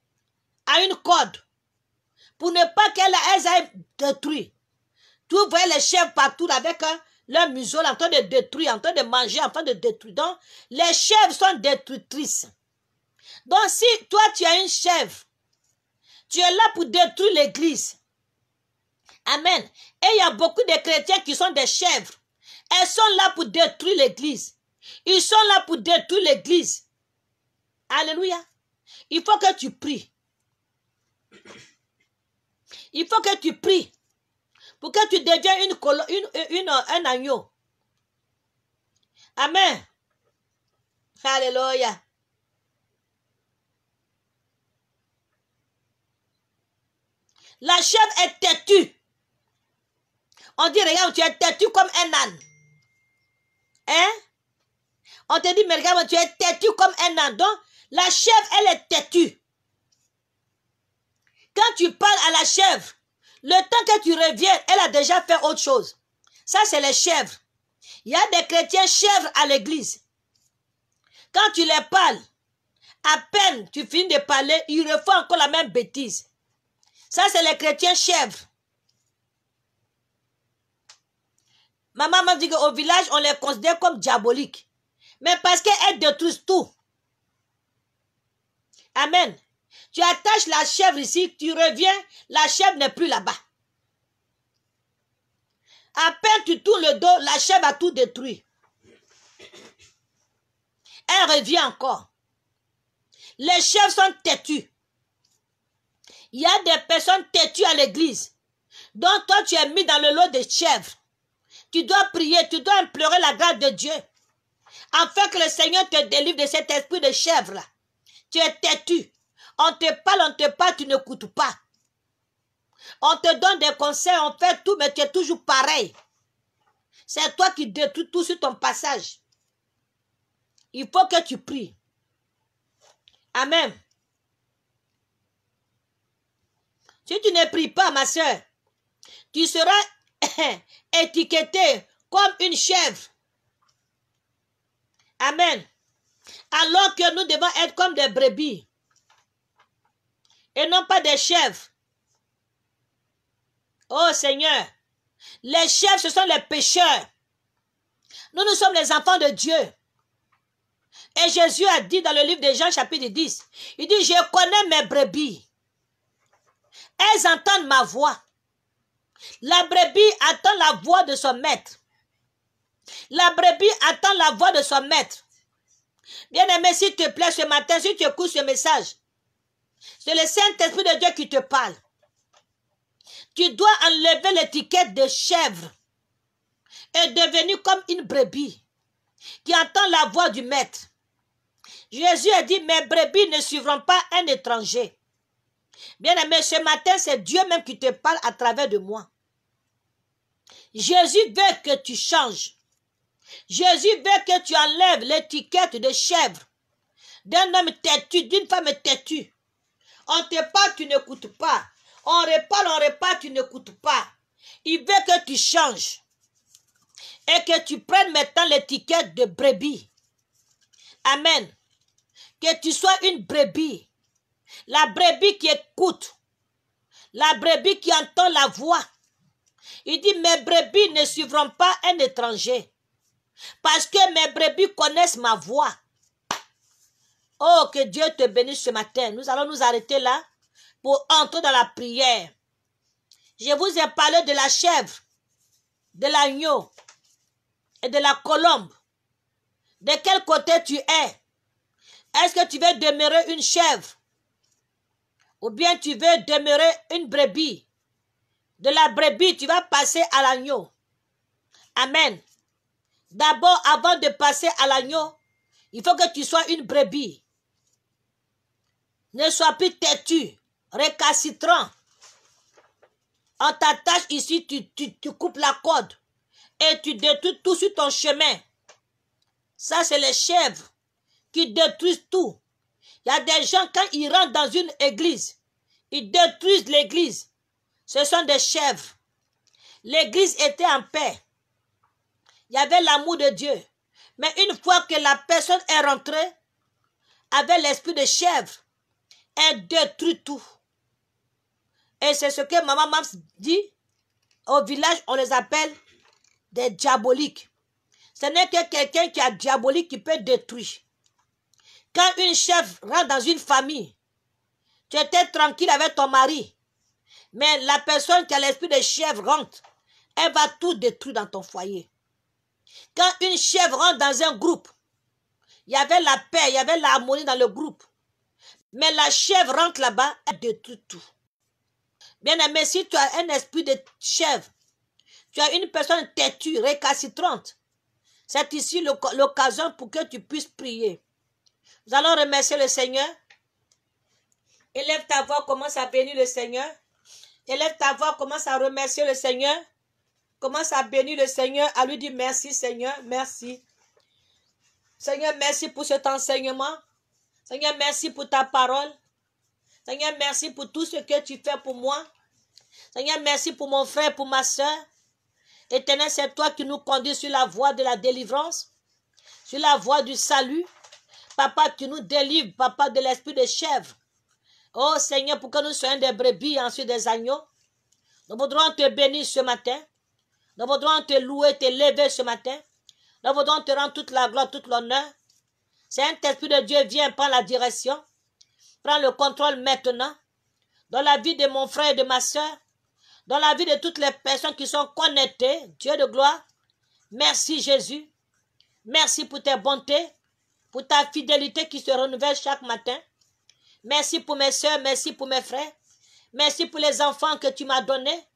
à une corde pour ne pas qu'elles aient détruit. Tu voyez les chèvres partout avec leurs hein, leur museau en train de détruire, en train de manger, en train de détruire. Donc, les chèvres sont détruitrices. Donc, si toi, tu as une chèvre, tu es là pour détruire l'église. Amen. Et il y a beaucoup de chrétiens qui sont des chèvres. Elles sont là pour détruire l'église. Ils sont là pour détruire l'église. Alléluia. Il faut que tu pries. Il faut que tu pries pour que tu deviennes une, une, une, un agneau. Amen. Alléluia. La chèvre est têtue. On dit, regarde, tu es têtue comme un âne. Hein? On te dit, mais regarde, tu es têtu comme un andon. La chèvre, elle est têtue. Quand tu parles à la chèvre, le temps que tu reviens, elle a déjà fait autre chose. Ça, c'est les chèvres. Il y a des chrétiens chèvres à l'église. Quand tu les parles, à peine tu finis de parler, ils refont encore la même bêtise. Ça, c'est les chrétiens chèvres. Ma maman dit qu'au village, on les considère comme diaboliques. Mais parce qu'elle détruit tout. Amen. Tu attaches la chèvre ici, tu reviens, la chèvre n'est plus là-bas. À peine tu tournes le dos, la chèvre a tout détruit. Elle revient encore. Les chèvres sont têtus. Il y a des personnes têtues à l'église. Donc toi, tu es mis dans le lot des chèvres. Tu dois prier, tu dois implorer la grâce de Dieu afin que le Seigneur te délivre de cet esprit de chèvre. -là. Tu es têtu. On te parle, on te parle, tu n'écoutes pas. On te donne des conseils, on fait tout, mais tu es toujours pareil. C'est toi qui détruis tout sur ton passage. Il faut que tu pries. Amen. Si tu ne pries pas, ma soeur, tu seras étiqueté comme une chèvre. Amen. Alors que nous devons être comme des brebis et non pas des chèvres. Oh Seigneur, les chèvres, ce sont les pécheurs. Nous, nous sommes les enfants de Dieu. Et Jésus a dit dans le livre de Jean chapitre 10, il dit, je connais mes brebis. Elles entendent ma voix. La brebis attend la voix de son maître. La brebis attend la voix de son maître. Bien-aimé, s'il te plaît, ce matin, si tu écoutes ce message, c'est le Saint-Esprit de Dieu qui te parle. Tu dois enlever l'étiquette de chèvre et devenir comme une brebis qui entend la voix du maître. Jésus a dit, mes brebis ne suivront pas un étranger. Bien-aimé, ce matin, c'est Dieu même qui te parle à travers de moi. Jésus veut que tu changes. Jésus veut que tu enlèves l'étiquette de chèvre, d'un homme têtu, d'une femme têtue. On te parle, tu n'écoutes pas. On reparle, on reparle, tu n'écoutes pas. Il veut que tu changes et que tu prennes maintenant l'étiquette de brebis. Amen. Que tu sois une brebis. La brebis qui écoute. La brebis qui entend la voix. Il dit, mes brebis ne suivront pas un étranger. Parce que mes brebis connaissent ma voix. Oh, que Dieu te bénisse ce matin. Nous allons nous arrêter là pour entrer dans la prière. Je vous ai parlé de la chèvre, de l'agneau et de la colombe. De quel côté tu es Est-ce que tu veux demeurer une chèvre Ou bien tu veux demeurer une brebis De la brebis, tu vas passer à l'agneau. Amen. D'abord, avant de passer à l'agneau, il faut que tu sois une brebis. Ne sois plus têtu, récalcitrant. On t'attache ici, tu, tu, coupes la corde et tu détruis tout sur ton chemin. Ça, c'est les chèvres qui détruisent tout. Il y a des gens, quand ils rentrent dans une église, ils détruisent l'église. Ce sont des chèvres. L'église était en paix il y avait l'amour de Dieu. Mais une fois que la personne est rentrée avec l'esprit de chèvre, elle détruit tout. Et c'est ce que Maman m'a dit. Au village, on les appelle des diaboliques. Ce n'est que quelqu'un qui a diabolique qui peut détruire. Quand une chèvre rentre dans une famille, tu étais tranquille avec ton mari, mais la personne qui a l'esprit de chèvre rentre, elle va tout détruire dans ton foyer. Quand une chèvre rentre dans un groupe, il y avait la paix, il y avait l'harmonie dans le groupe. Mais la chèvre rentre là-bas, elle détruit tout. Bien aimé, si tu as un esprit de chèvre, tu as une personne têtue, récalcitrante, c'est ici l'occasion pour que tu puisses prier. Nous allons remercier le Seigneur. Élève ta voix, commence à bénir le Seigneur. Élève ta voix, commence à remercier le Seigneur. Commence à bénir le Seigneur, à lui dire merci Seigneur, merci. Seigneur, merci pour cet enseignement. Seigneur, merci pour ta parole. Seigneur, merci pour tout ce que tu fais pour moi. Seigneur, merci pour mon frère, pour ma soeur. Éternel, c'est toi qui nous conduis sur la voie de la délivrance, sur la voie du salut. Papa, tu nous délivres, papa, de l'esprit de chèvre. Oh Seigneur, pour que nous soyons des brebis, ensuite des agneaux. Nous voudrons te bénir ce matin. Nous voudrons te louer, te lever ce matin. Nous voudrons te rendre toute la gloire, tout l'honneur. Saint-Esprit de Dieu, viens, prends la direction. Prends le contrôle maintenant. Dans la vie de mon frère et de ma soeur. Dans la vie de toutes les personnes qui sont connectées. Dieu de gloire. Merci Jésus. Merci pour tes bontés. Pour ta fidélité qui se renouvelle chaque matin. Merci pour mes soeurs. Merci pour mes frères. Merci pour les enfants que tu m'as donnés.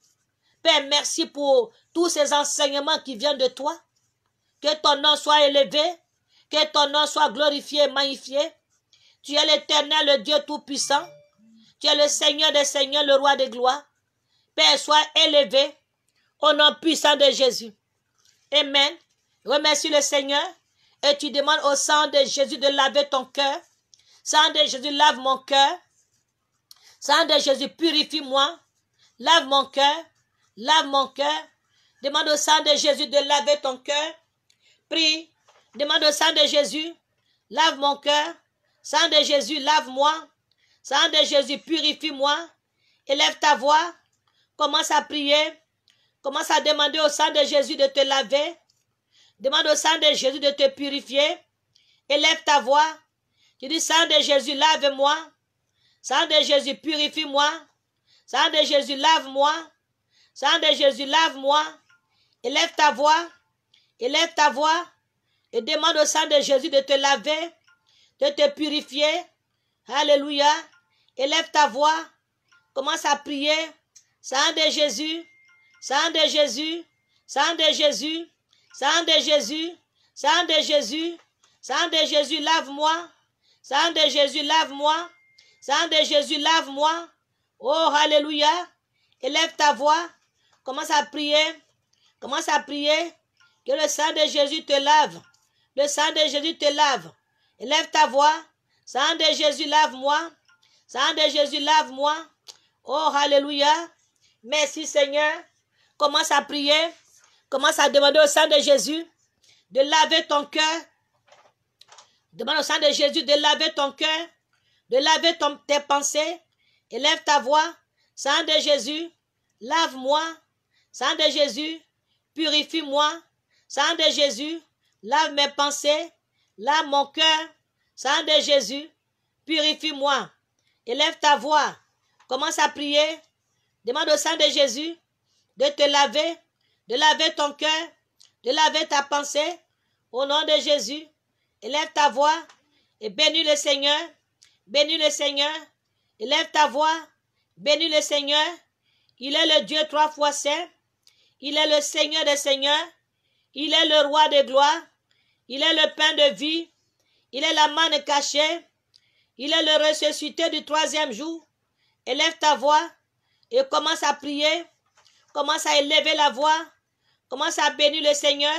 Père, merci pour tous ces enseignements qui viennent de toi. Que ton nom soit élevé, que ton nom soit glorifié et magnifié. Tu es l'éternel, le Dieu Tout-Puissant. Tu es le Seigneur des Seigneurs, le Roi des gloires. Père, sois élevé au nom puissant de Jésus. Amen. Remercie le Seigneur et tu demandes au sang de Jésus de laver ton cœur. Sang de Jésus, lave mon cœur. Sang de Jésus, purifie-moi. Lave mon cœur. Lave mon cœur. Demande au sang de Jésus de laver ton cœur. Prie. Demande au sang de Jésus. Lave mon cœur. Sang de Jésus, lave-moi. Sang de Jésus, purifie-moi. Élève ta voix. Commence à prier. Commence à demander au sang de Jésus de te laver. Demande au sang de Jésus de te purifier. Élève ta voix. Tu dis, sang de Jésus, lave-moi. Sang de Jésus, purifie-moi. Sang de Jésus, lave-moi. Saint de Jésus, lave-moi. Élève ta voix. Élève ta voix. Et demande au sang de Jésus de te laver, de te purifier. Alléluia. Élève ta voix. Commence à prier. Saint de Jésus. Saint de Jésus. Sang de Jésus. Saint de Jésus. Saint de Jésus. Saint de Jésus, lave-moi. Saint de Jésus, lave-moi. Saint de Jésus, lave-moi. Oh, Alléluia. Élève ta voix. Commence à prier. Commence à prier. Que le sang de Jésus te lave. Le sang de Jésus te lave. Élève ta voix. Sang de Jésus, lave-moi. Sang de Jésus, lave-moi. Oh, hallelujah. Merci Seigneur. Commence à prier. Commence à demander au sang de Jésus de laver ton cœur. Demande au sang de Jésus de laver ton cœur, de laver tes pensées. Élève ta voix. Sang de Jésus, lave-moi. Saint de Jésus, purifie-moi. Sang de Jésus, lave mes pensées, lave mon cœur. Sang de Jésus, purifie-moi. Élève ta voix. Commence à prier. Demande au sang de Jésus de te laver, de laver ton cœur, de laver ta pensée. Au nom de Jésus, élève ta voix et bénis le Seigneur. Bénis le Seigneur. Élève ta voix. Bénis le Seigneur. Il est le Dieu trois fois saint. Il est le Seigneur des Seigneurs. Il est le roi de gloire. Il est le pain de vie. Il est la manne cachée. Il est le ressuscité du troisième jour. Élève ta voix et commence à prier. Commence à élever la voix. Commence à bénir le Seigneur.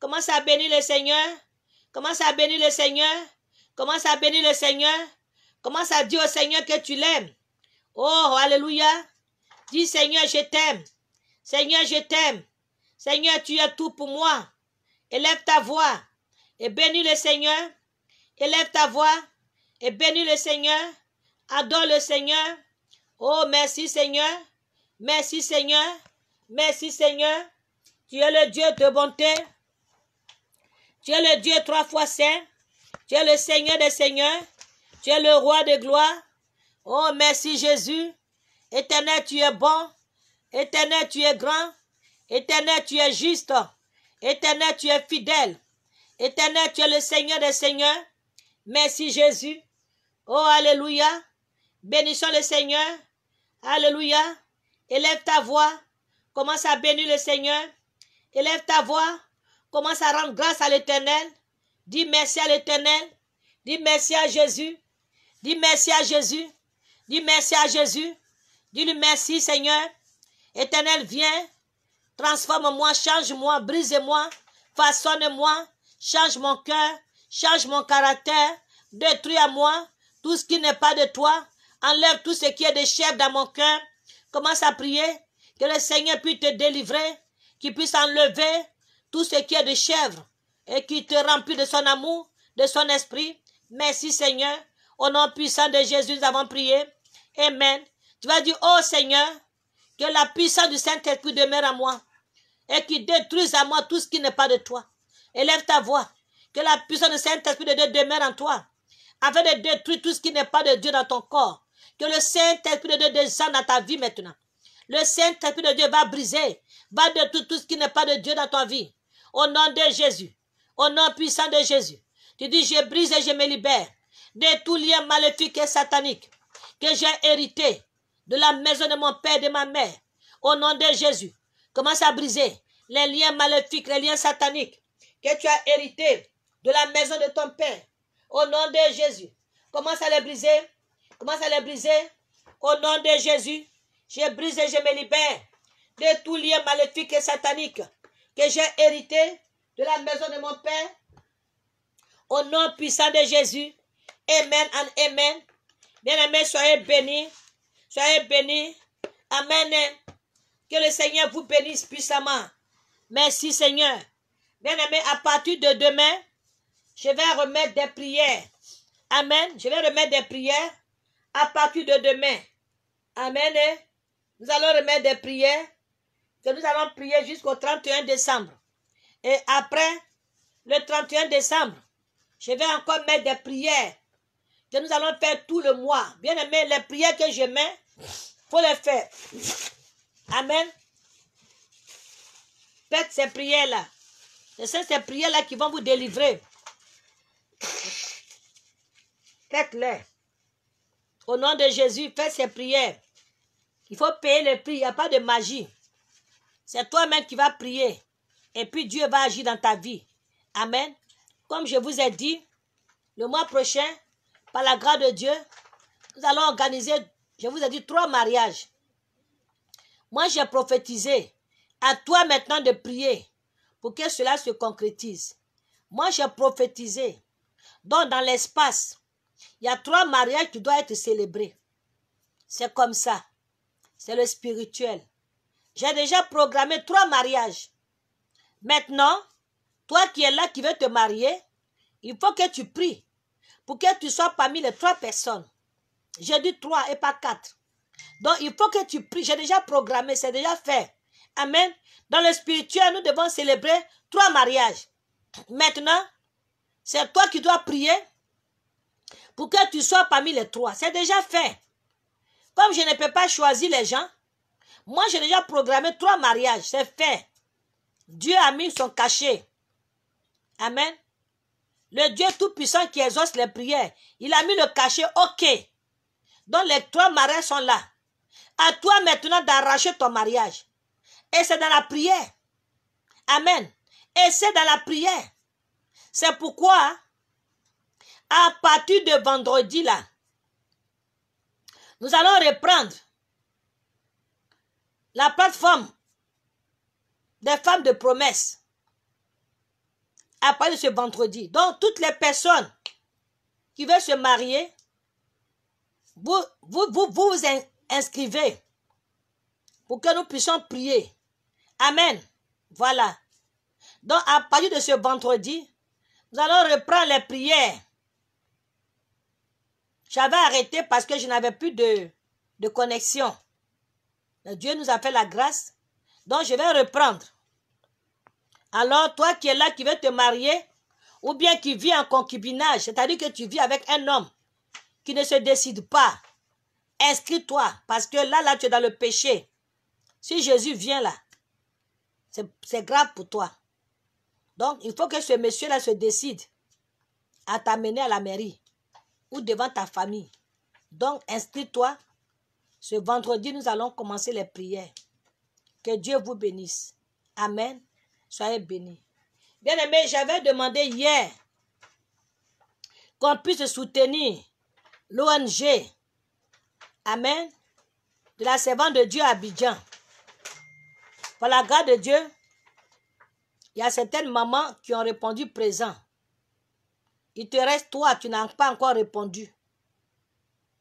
Commence à bénir le Seigneur. Commence à bénir le Seigneur. Commence à bénir le Seigneur. Commence à dire au Seigneur que tu l'aimes. Oh, Alléluia. Dis Seigneur, je t'aime. Seigneur, je t'aime. Seigneur, tu es tout pour moi. Élève ta voix et bénis le Seigneur. Élève ta voix et bénis le Seigneur. Adore le Seigneur. Oh, merci Seigneur. Merci Seigneur. Merci Seigneur. Tu es le Dieu de bonté. Tu es le Dieu trois fois saint. Tu es le Seigneur des Seigneurs. Tu es le roi de gloire. Oh, merci Jésus. Éternel, tu es bon. Éternel, tu es grand. Éternel, tu es juste. Éternel, tu es fidèle. Éternel, tu es le Seigneur des Seigneurs. Merci Jésus. Oh, Alléluia. Bénissons le Seigneur. Alléluia. Élève ta voix. Commence à bénir le Seigneur. Élève ta voix. Commence à rendre grâce à l'Éternel. Dis merci à l'Éternel. Dis merci à Jésus. Dis merci à Jésus. Dis merci à Jésus. Dis-lui merci Seigneur. Éternel, viens, transforme-moi, change-moi, brise-moi, façonne-moi, change mon cœur, change mon caractère, détruis à moi tout ce qui n'est pas de toi, enlève tout ce qui est de chèvres dans mon cœur. Commence à prier que le Seigneur puisse te délivrer, qu'il puisse enlever tout ce qui est de chèvre et qui te remplisse de son amour, de son esprit. Merci Seigneur. Au nom puissant de Jésus, nous avons prié. Amen. Tu vas dire, oh Seigneur, que la puissance du Saint-Esprit demeure en moi et qu'il détruise à moi tout ce qui n'est pas de toi. Élève ta voix. Que la puissance du Saint-Esprit de Dieu demeure en toi afin de détruire tout ce qui n'est pas de Dieu dans ton corps. Que le Saint-Esprit de Dieu descende dans ta vie maintenant. Le Saint-Esprit de Dieu va briser, va détruire tout ce qui n'est pas de Dieu dans ta vie. Au nom de Jésus, au nom puissant de Jésus, tu dis je brise et je me libère de tout lien maléfique et satanique que j'ai hérité de la maison de mon père et de ma mère. Au nom de Jésus, commence à briser les liens maléfiques, les liens sataniques que tu as hérités de la maison de ton père. Au nom de Jésus, commence à les briser. Commence à les briser. Au nom de Jésus, je brise et je me libère de tout lien maléfique et satanique que j'ai hérité de la maison de mon père. Au nom puissant de Jésus. Amen and Amen. Bien-aimés, soyez bénis. Soyez bénis. Amen. Que le Seigneur vous bénisse puissamment. Merci Seigneur. Bien-aimé, à partir de demain, je vais remettre des prières. Amen. Je vais remettre des prières à partir de demain. Amen. Nous allons remettre des prières que nous allons prier jusqu'au 31 décembre. Et après le 31 décembre, je vais encore mettre des prières que nous allons faire tout le mois. Bien aimé, les prières que je mets, faut le faire. Amen. Faites ces prières-là. Ce sont ces prières-là qui vont vous délivrer. Faites-les. Au nom de Jésus, faites ces prières. Il faut payer le prix. Il n'y a pas de magie. C'est toi-même qui vas prier. Et puis Dieu va agir dans ta vie. Amen. Comme je vous ai dit, le mois prochain, par la grâce de Dieu, nous allons organiser je vous ai dit trois mariages. Moi, j'ai prophétisé. À toi maintenant de prier pour que cela se concrétise. Moi, j'ai prophétisé. Donc, dans l'espace, il y a trois mariages qui doivent être célébrés. C'est comme ça. C'est le spirituel. J'ai déjà programmé trois mariages. Maintenant, toi qui es là, qui veux te marier, il faut que tu pries pour que tu sois parmi les trois personnes j'ai dit trois et pas quatre. Donc il faut que tu pries. J'ai déjà programmé, c'est déjà fait. Amen. Dans le spirituel, nous devons célébrer trois mariages. Maintenant, c'est toi qui dois prier pour que tu sois parmi les trois. C'est déjà fait. Comme je ne peux pas choisir les gens, moi j'ai déjà programmé trois mariages. C'est fait. Dieu a mis son cachet. Amen. Le Dieu Tout-Puissant qui exauce les prières, il a mis le cachet. Ok. Donc les trois marins sont là. À toi maintenant d'arracher ton mariage. Et c'est dans la prière. Amen. Et c'est dans la prière. C'est pourquoi, à partir de vendredi là, nous allons reprendre la plateforme des femmes de promesse à partir de ce vendredi. Donc, toutes les personnes qui veulent se marier, vous vous, inscrivez pour que nous puissions prier. Amen. Voilà. Donc, à partir de ce vendredi, nous allons reprendre les prières. J'avais arrêté parce que je n'avais plus de, de connexion. Dieu nous a fait la grâce. Donc, je vais reprendre. Alors, toi qui es là, qui veux te marier, ou bien qui vis en concubinage, c'est-à-dire que tu vis avec un homme, qui ne se décide pas, inscris-toi, parce que là, là, tu es dans le péché. Si Jésus vient là, c'est grave pour toi. Donc, il faut que ce monsieur-là se décide à t'amener à la mairie ou devant ta famille. Donc, inscris-toi. Ce vendredi, nous allons commencer les prières. Que Dieu vous bénisse. Amen. Soyez bénis. Bien-aimés, j'avais demandé hier qu'on puisse soutenir l'ONG, Amen, de la servante de Dieu à Abidjan. Par la grâce de Dieu, il y a certaines mamans qui ont répondu présent. Il te reste toi, tu n'as pas encore répondu.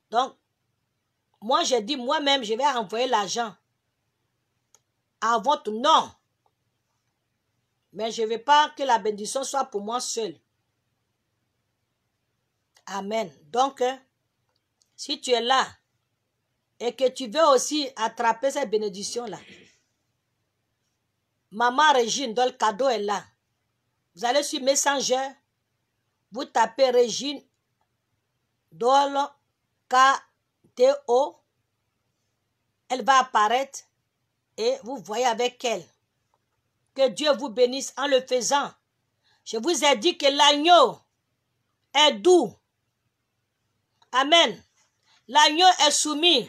Donc, moi j'ai dit moi-même, je vais envoyer l'argent à votre nom. Mais je ne veux pas que la bénédiction soit pour moi seule. Amen. Donc, si tu es là et que tu veux aussi attraper cette bénédiction là Maman Régine, Dolcado est là, vous allez sur Messenger, vous tapez Régine Dol elle va apparaître et vous voyez avec elle. Que Dieu vous bénisse en le faisant. Je vous ai dit que l'agneau est doux. Amen. L'agneau est soumis.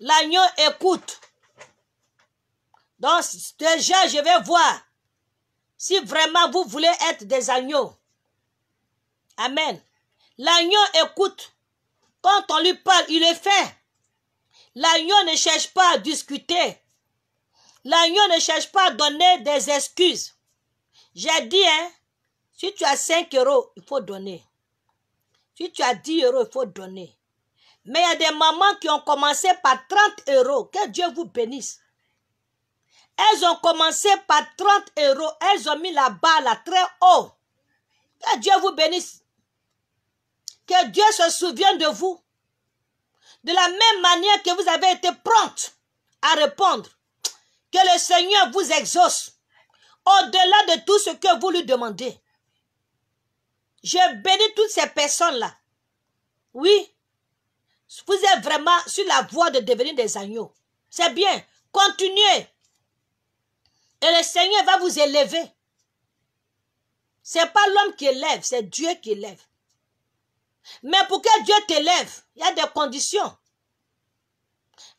L'agneau écoute. Donc, déjà, je vais voir si vraiment vous voulez être des agneaux. Amen. L'agneau écoute. Quand on lui parle, il le fait. L'agneau ne cherche pas à discuter. L'agneau ne cherche pas à donner des excuses. J'ai dit, hein, si tu as 5 euros, il faut donner. Si tu as 10 euros, il faut donner. Mais il y a des mamans qui ont commencé par 30 euros. Que Dieu vous bénisse. Elles ont commencé par 30 euros. Elles ont mis la barre là très haut. Que Dieu vous bénisse. Que Dieu se souvienne de vous. De la même manière que vous avez été prompt à répondre. Que le Seigneur vous exauce. Au-delà de tout ce que vous lui demandez. Je bénis toutes ces personnes-là. Oui. Vous êtes vraiment sur la voie de devenir des agneaux. C'est bien. Continuez. Et le Seigneur va vous élever. Ce n'est pas l'homme qui élève, c'est Dieu qui élève. Mais pour que Dieu t'élève, il y a des conditions.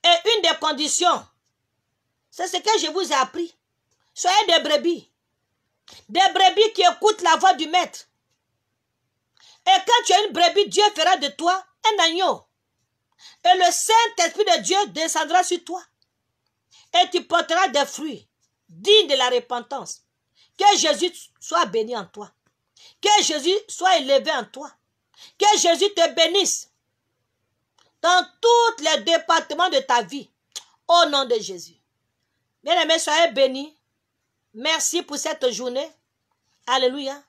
Et une des conditions, c'est ce que je vous ai appris. Soyez des brebis. Des brebis qui écoutent la voix du maître. Et quand tu as une brebis, Dieu fera de toi un agneau. Et le Saint-Esprit de Dieu descendra sur toi. Et tu porteras des fruits dignes de la repentance. Que Jésus soit béni en toi. Que Jésus soit élevé en toi. Que Jésus te bénisse dans tous les départements de ta vie. Au nom de Jésus. Bien-aimés, soyez bénis. Merci pour cette journée. Alléluia.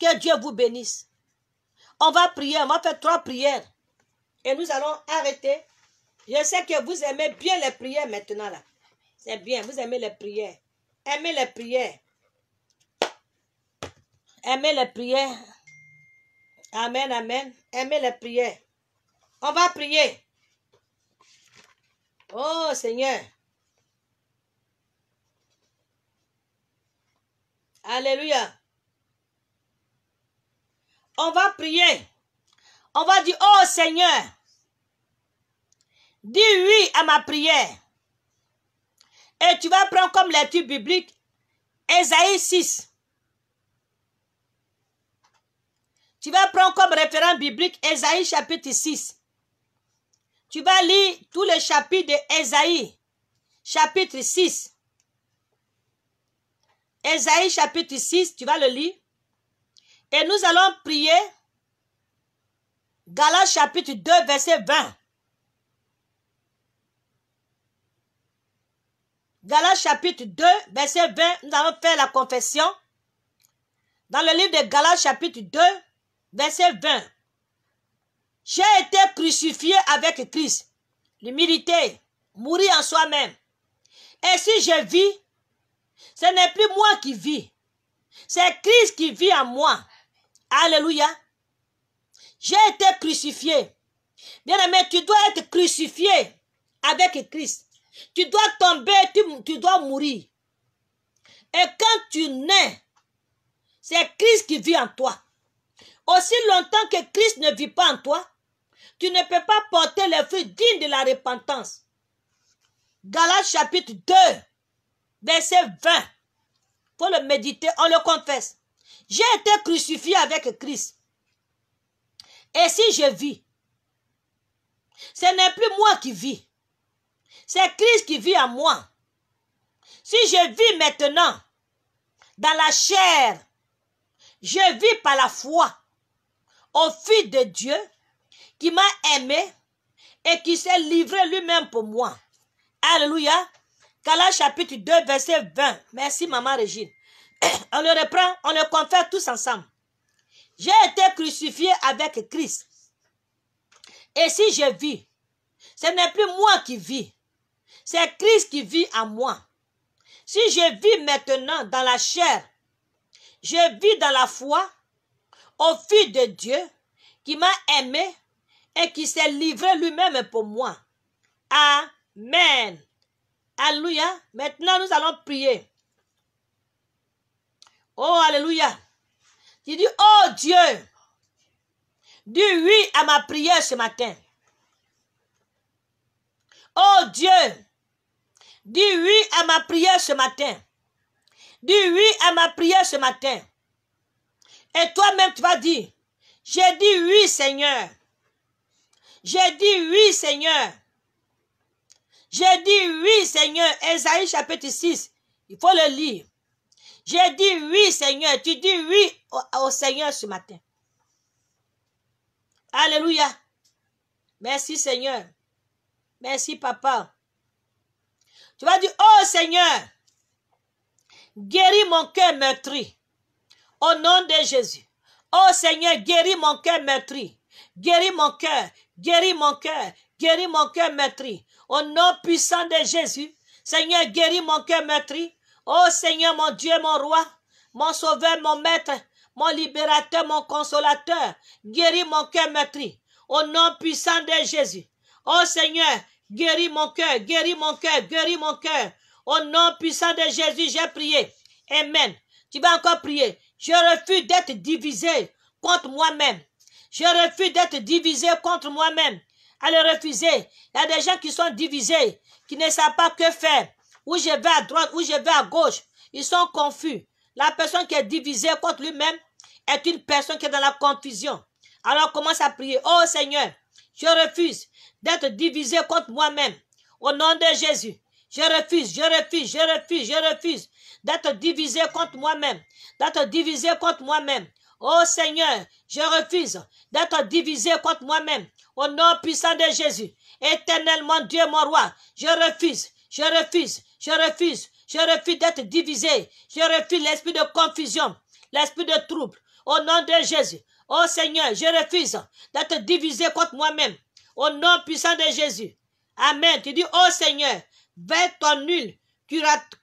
Que Dieu vous bénisse. On va prier, on va faire trois prières. Et nous allons arrêter. Je sais que vous aimez bien les prières maintenant là. C'est bien, vous aimez les prières. Aimez les prières. Aimez les prières. Amen, amen. Aimez les prières. On va prier. Oh Seigneur. Alléluia on va prier. On va dire, oh Seigneur, dis oui à ma prière. Et tu vas prendre comme lecture biblique esaïe 6. Tu vas prendre comme référent biblique esaïe chapitre 6. Tu vas lire tous les chapitres d'Ésaïe, chapitre 6. Ésaïe chapitre 6, tu vas le lire. Et nous allons prier Galates chapitre 2, verset 20. Galates chapitre 2, verset 20, nous allons faire la confession. Dans le livre de Galates chapitre 2, verset 20. J'ai été crucifié avec Christ. L'humilité, mourir en soi-même. Et si je vis, ce n'est plus moi qui vis. C'est Christ qui vit en moi. Alléluia. J'ai été crucifié. Bien-aimé, tu dois être crucifié avec Christ. Tu dois tomber, tu, dois mourir. Et quand tu nais, c'est Christ qui vit en toi. Aussi longtemps que Christ ne vit pas en toi, tu ne peux pas porter le fruits digne de la repentance. Galates chapitre 2, verset 20. Faut le méditer, on le confesse. J'ai été crucifié avec Christ. Et si je vis, ce n'est plus moi qui vis. C'est Christ qui vit en moi. Si je vis maintenant dans la chair, je vis par la foi au Fils de Dieu qui m'a aimé et qui s'est livré lui-même pour moi. Alléluia. Cala chapitre 2, verset 20. Merci, Maman Régine. on le reprend, on le confère tous ensemble. J'ai été crucifié avec Christ. Et si je vis, ce n'est plus moi qui vis, c'est Christ qui vit en moi. Si je vis maintenant dans la chair, je vis dans la foi au Fils de Dieu qui m'a aimé et qui s'est livré lui-même pour moi. Amen. Alléluia. Maintenant, nous allons prier. Oh, Alléluia. Tu dis, oh Dieu, dis oui à ma prière ce matin. Oh Dieu, dis oui à ma prière ce matin. Dis oui à ma prière ce matin. Et toi-même, tu vas dire, j'ai dit oui Seigneur. J'ai dit oui Seigneur. J'ai dit oui Seigneur. Esaïe chapitre 6, il faut le lire. J'ai dit oui, Seigneur. Tu dis oui au, Seigneur ce matin. Alléluia. Merci, Seigneur. Merci, Papa. Tu vas dire, oh Seigneur, guéris mon cœur meurtri. Au nom de Jésus. Oh Seigneur, guéris mon cœur meurtri. Guéris mon cœur, guéris mon cœur, guéris mon cœur meurtri. Au nom puissant de Jésus. Seigneur, guéris mon cœur meurtri. Oh Seigneur, mon Dieu, mon roi, mon sauveur, mon maître, mon libérateur, mon consolateur, guéris mon cœur meurtri. Au nom puissant de Jésus. Oh Seigneur, guéris mon cœur, guéris mon cœur, guéris mon cœur. Au nom puissant de Jésus, j'ai prié. Amen. Tu vas encore prier. Je refuse d'être divisé contre moi-même. Je refuse d'être divisé contre moi-même. Allez, le refuser. Il y a des gens qui sont divisés, qui ne savent pas que faire où je vais à droite, où je vais à gauche. Ils sont confus. La personne qui est divisée contre lui-même est une personne qui est dans la confusion. Alors commence à prier. Oh Seigneur, je refuse d'être divisé contre moi-même. Au nom de Jésus, je refuse, je refuse, je refuse, je refuse d'être divisé contre moi-même, d'être divisé contre moi-même. Oh Seigneur, je refuse d'être divisé contre moi-même. Au nom puissant de Jésus, éternellement Dieu mon roi, je refuse je refuse, je refuse, je refuse d'être divisé. Je refuse l'esprit de confusion, l'esprit de trouble. Au nom de Jésus, ô Seigneur, je refuse d'être divisé contre moi-même. Au nom puissant de Jésus. Amen. Tu dis, oh Seigneur, va ton nul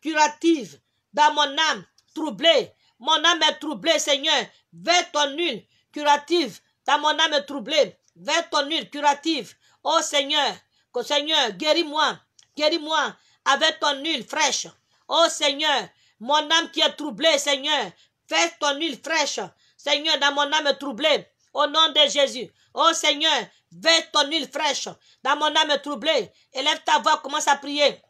curative dans mon âme troublée. Mon âme est troublée, Seigneur. va ton nul curative dans mon âme troublée. Va ton nul curative. Ô Seigneur, que Seigneur, guéris-moi Guéris-moi avec ton huile fraîche. Oh Seigneur, mon âme qui est troublée, Seigneur, fais ton huile fraîche. Seigneur, dans mon âme troublée, au nom de Jésus. Oh Seigneur, fais ton huile fraîche. Dans mon âme troublée, élève ta voix, commence à prier.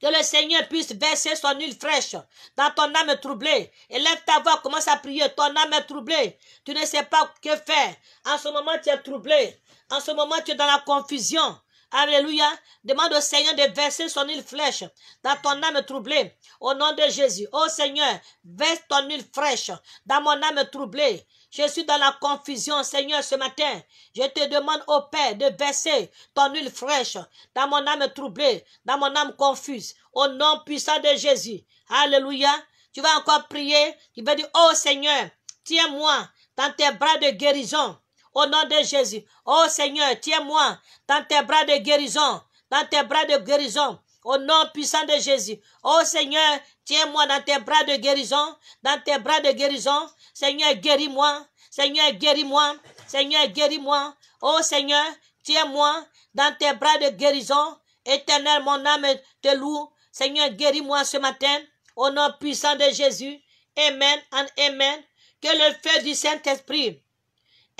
Que le Seigneur puisse verser son huile fraîche dans ton âme troublée. Élève ta voix, commence à prier. Ton âme est troublée. Tu ne sais pas que faire. En ce moment, tu es troublé. En ce moment, tu es dans la confusion. Alléluia. Demande au Seigneur de verser son huile fraîche dans ton âme troublée. Au nom de Jésus. Ô Seigneur, verse ton huile fraîche dans mon âme troublée. Je suis dans la confusion, Seigneur, ce matin. Je te demande, ô Père, de verser ton huile fraîche dans mon âme troublée, dans mon âme confuse, au nom puissant de Jésus. Alléluia. Tu vas encore prier. Tu vas dire, ô Seigneur, tiens-moi dans tes bras de guérison. Au nom de Jésus. Oh Seigneur, tiens-moi dans tes bras de guérison. Dans tes bras de guérison. Au nom puissant de Jésus. Oh Seigneur, tiens-moi dans tes bras de guérison. Dans tes bras de guérison. Seigneur, guéris-moi. Seigneur, guéris-moi. Seigneur, guéris-moi. Oh Seigneur, tiens-moi dans tes bras de guérison. Éternel, mon âme te loue. Seigneur, guéris-moi ce matin. Au nom puissant de Jésus. Amen Amen. Que le feu du Saint-Esprit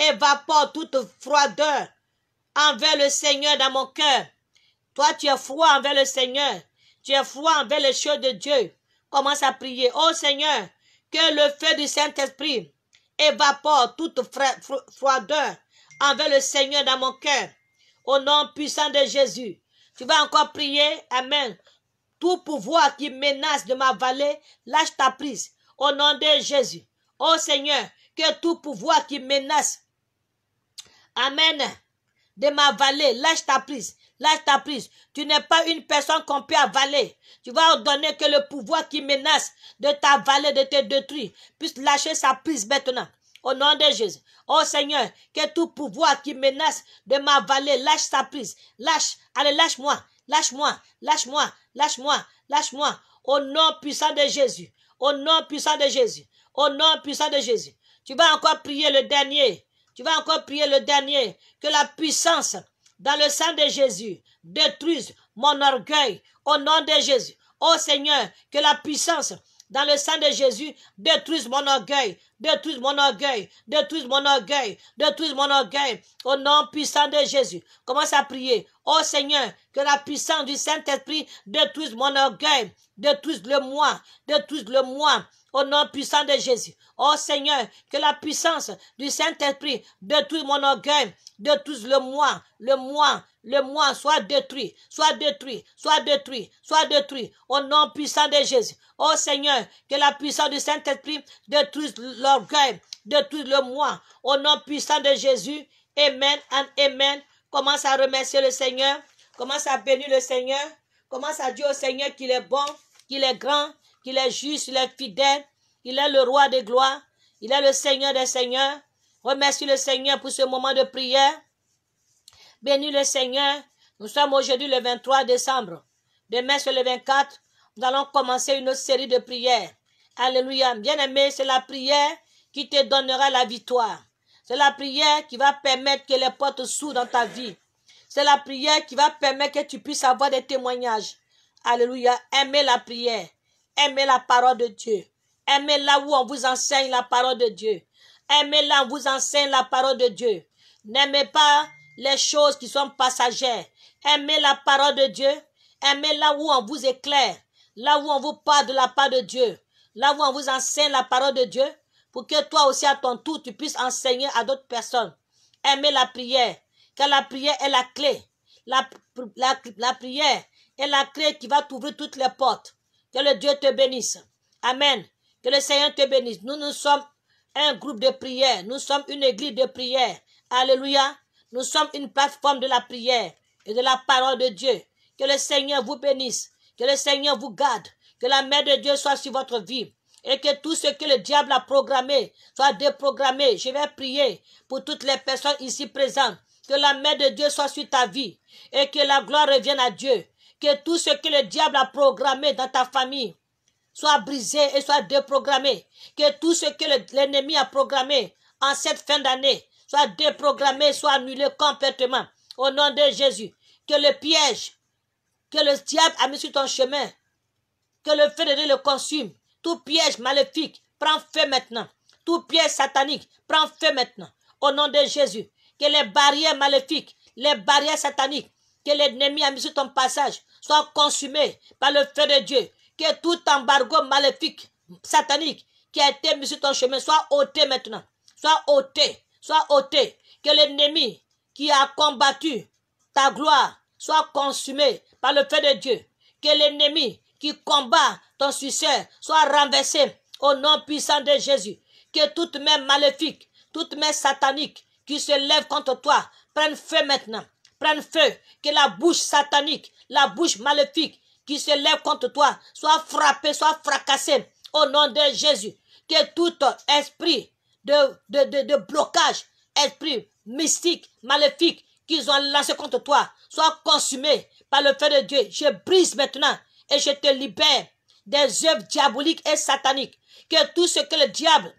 évapore toute froideur envers le Seigneur dans mon cœur. Toi, tu as froid envers le Seigneur. Tu as froid envers les choses de Dieu. Commence à prier. Ô Seigneur, que le feu du Saint-Esprit évapore toute froideur envers le Seigneur dans mon cœur. Au nom puissant de Jésus. Tu vas encore prier. Amen. Tout pouvoir qui menace de m'avaler, lâche ta prise. Au nom de Jésus. Ô Seigneur, que tout pouvoir qui menace Amen. De ma vallée, Lâche ta prise. Lâche ta prise. Tu n'es pas une personne qu'on peut avaler. Tu vas ordonner que le pouvoir qui menace de ta vallée de te détruire, puisse lâcher sa prise maintenant. Au nom de Jésus. Oh Seigneur, que tout pouvoir qui menace de ma vallée lâche sa prise. Lâche. Allez, lâche-moi. Lâche-moi. Lâche-moi. Lâche-moi. Lâche-moi. Au nom puissant de Jésus. Au nom puissant de Jésus. Au nom puissant de Jésus. Tu vas encore prier le dernier. Tu vas encore prier le dernier, que la puissance dans le sang de Jésus détruise mon orgueil au nom de Jésus. Ô Seigneur, que la puissance dans le sang de Jésus détruise mon orgueil, détruise mon orgueil, détruise mon orgueil, détruise mon orgueil, au nom puissant de Jésus. Commence à prier. Ô Seigneur, que la puissance du Saint-Esprit détruise mon orgueil, détruise le moi, détruise le moi, au nom puissant de Jésus. Oh Seigneur, que la puissance du Saint-Esprit détruise mon orgueil, détruise le moi, le moi, le moi soit détruit, soit détruit, soit détruit, soit détruit, au nom puissant de Jésus. Ô Seigneur, que la puissance du Saint-Esprit détruise l'orgueil, détruise le moi, au nom puissant de Jésus. Amen and Amen. Commence à remercier le Seigneur, commence à bénir le Seigneur, commence à dire au Seigneur qu'il est bon, qu'il est grand, qu'il est juste, il est fidèle, il est le roi des gloires, il est le Seigneur des Seigneurs. Remercie le Seigneur pour ce moment de prière. Bénis le Seigneur. Nous sommes aujourd'hui le 23 décembre. Demain, sur le 24. Nous allons commencer une autre série de prières. Alléluia. Bien-aimé, c'est la prière qui te donnera la victoire. C'est la prière qui va permettre que les portes s'ouvrent dans ta vie. C'est la prière qui va permettre que tu puisses avoir des témoignages. Alléluia. Aimez la prière. Aimez la parole de Dieu. Aimez là où on vous enseigne la parole de Dieu. Aimez là où on vous enseigne la parole de Dieu. N'aimez pas les choses qui sont passagères. Aimez la parole de Dieu. Aimez là où on vous éclaire. Là où on vous parle de la part de Dieu. Là où on vous enseigne la parole de Dieu. Pour que toi aussi, à ton tour, tu puisses enseigner à d'autres personnes. Aimez la prière. Car la prière est la clé. La, prière est la clé qui va t'ouvrir toutes les portes. Que le Dieu te bénisse. Amen. Que le Seigneur te bénisse. Nous, nous sommes un groupe de prière. Nous sommes une église de prière. Alléluia. Nous sommes une plateforme de la prière et de la parole de Dieu. Que le Seigneur vous bénisse. Que le Seigneur vous garde. Que la main de Dieu soit sur votre vie. Et que tout ce que le diable a programmé soit déprogrammé. Je vais prier pour toutes les personnes ici présentes. Que la main de Dieu soit sur ta vie. Et que la gloire revienne à Dieu. Que tout ce que le diable a programmé dans ta famille soit brisé et soit déprogrammé. Que tout ce que l'ennemi a programmé en cette fin d'année soit déprogrammé, soit annulé complètement. Au nom de Jésus. Que le piège que le diable a mis sur ton chemin, que le feu de Dieu le consume. Tout piège maléfique, prend feu maintenant. Tout piège satanique, prend feu maintenant. Au nom de Jésus. Que les barrières maléfiques, les barrières sataniques, que l'ennemi a mis sur ton passage soit consumé par le feu de Dieu. Que tout embargo maléfique, satanique, qui a été mis sur ton chemin soit ôté maintenant. Soit ôté, soit ôté. Que l'ennemi qui a combattu ta gloire soit consumé par le feu de Dieu. Que l'ennemi qui combat ton succès soit renversé au nom puissant de Jésus. Que toute main maléfique, toute main satanique qui se lève contre toi prenne feu maintenant prenne feu, que la bouche satanique, la bouche maléfique qui se lève contre toi soit frappée, soit fracassée au nom de Jésus. Que tout esprit de, de, blocage, esprit mystique, maléfique qu'ils ont lancé contre toi soit consumé par le feu de Dieu. Je brise maintenant et je te libère des œuvres diaboliques et sataniques. Que tout ce que le diable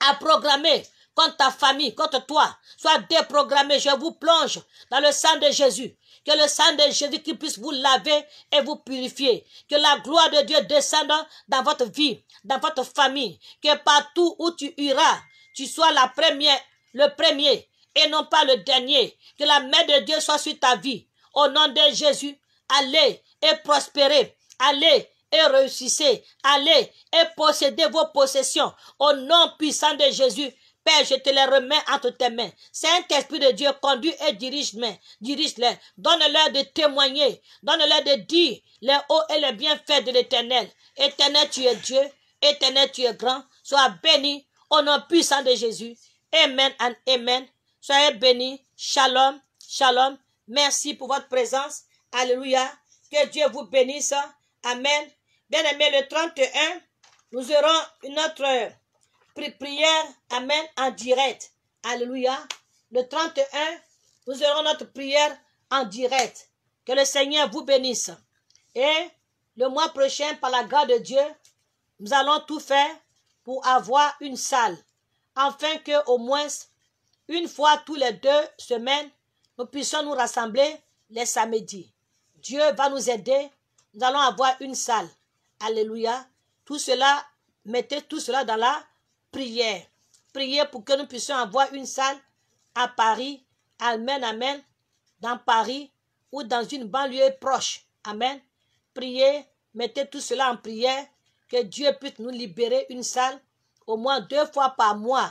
a programmé quand ta famille, contre toi, soit déprogrammé. Je vous plonge dans le sang de Jésus. Que le sang de Jésus qui puisse vous laver et vous purifier. Que la gloire de Dieu descende dans votre vie, dans votre famille. Que partout où tu iras, tu sois la première, le premier et non pas le dernier. Que la main de Dieu soit sur ta vie. Au nom de Jésus, allez et prospérez. Allez et réussissez. Allez et possédez vos possessions. Au nom puissant de Jésus, Père, je te les remets entre tes mains. Saint-Esprit de Dieu, conduis et dirige-les. Dirige-les. Donne-leur de témoigner. Donne-leur de dire les hauts et les bienfaits de l'Éternel. Éternel, tu es Dieu. Éternel, tu es grand. Sois béni au nom puissant de Jésus. Amen and Amen. Soyez béni. Shalom. Shalom. Merci pour votre présence. Alléluia. Que Dieu vous bénisse. Amen. Bien-aimé, le 31, nous aurons une autre prière, Amen, en direct. Alléluia. Le 31, nous aurons notre prière en direct. Que le Seigneur vous bénisse. Et le mois prochain, par la grâce de Dieu, nous allons tout faire pour avoir une salle, afin que au moins une fois tous les deux semaines, nous puissions nous rassembler les samedis. Dieu va nous aider. Nous allons avoir une salle. Alléluia. Tout cela, mettez tout cela dans la prière. priez pour que nous puissions avoir une salle à Paris. Amen, amen. Dans Paris ou dans une banlieue proche. Amen. Priez, mettez tout cela en prière. Que Dieu puisse nous libérer une salle au moins deux fois par mois.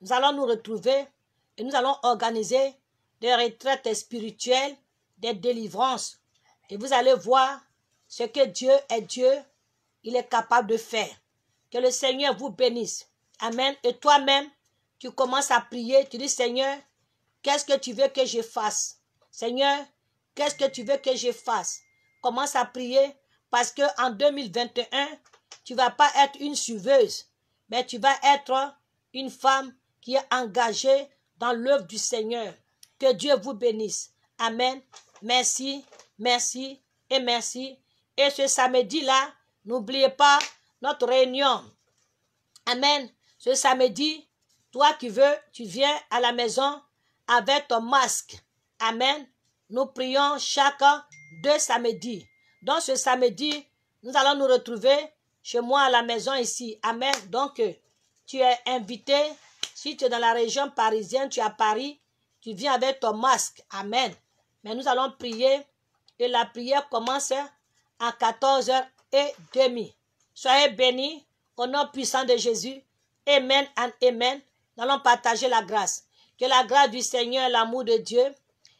Nous allons nous retrouver et nous allons organiser des retraites spirituelles, des délivrances. Et vous allez voir ce que Dieu est Dieu, il est capable de faire. Que le Seigneur vous bénisse. Amen. Et toi-même, tu commences à prier, tu dis, Seigneur, qu'est-ce que tu veux que je fasse Seigneur, qu'est-ce que tu veux que je fasse Commence à prier parce que en 2021, tu vas pas être une suiveuse, mais tu vas être une femme qui est engagée dans l'œuvre du Seigneur. Que Dieu vous bénisse. Amen. Merci, merci et merci. Et ce samedi-là, n'oubliez pas notre réunion. Amen. Ce samedi, toi qui veux, tu viens à la maison avec ton masque. Amen. Nous prions chaque deux samedis. Donc ce samedi, nous allons nous retrouver chez moi à la maison ici. Amen. Donc tu es invité. Si tu es dans la région parisienne, tu es à Paris, tu viens avec ton masque. Amen. Mais nous allons prier et la prière commence à 14h30. Soyez bénis au nom puissant de Jésus. Amen and Amen. Nous allons partager la grâce. Que la grâce du Seigneur, l'amour de Dieu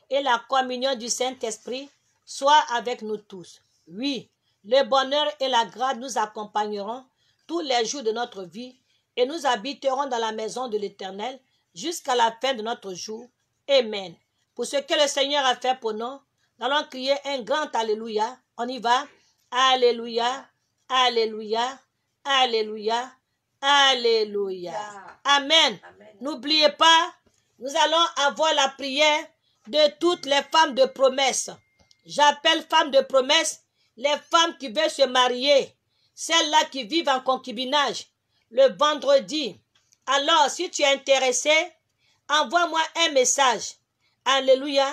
et la communion du Saint-Esprit soient avec nous tous. Oui, le bonheur et la grâce nous accompagneront tous les jours de notre vie et nous habiterons dans la maison de l'Éternel jusqu'à la fin de notre jour. Amen. Pour ce que le Seigneur a fait pour nous, nous allons crier un grand Alléluia. On y va. Alléluia. Alléluia. Alléluia. Alléluia. Amen. N'oubliez pas, nous allons avoir la prière de toutes les femmes de promesse. J'appelle femmes de promesse les femmes qui veulent se marier, celles-là qui vivent en concubinage, le vendredi. Alors, si tu es intéressé, envoie-moi un message. Alléluia.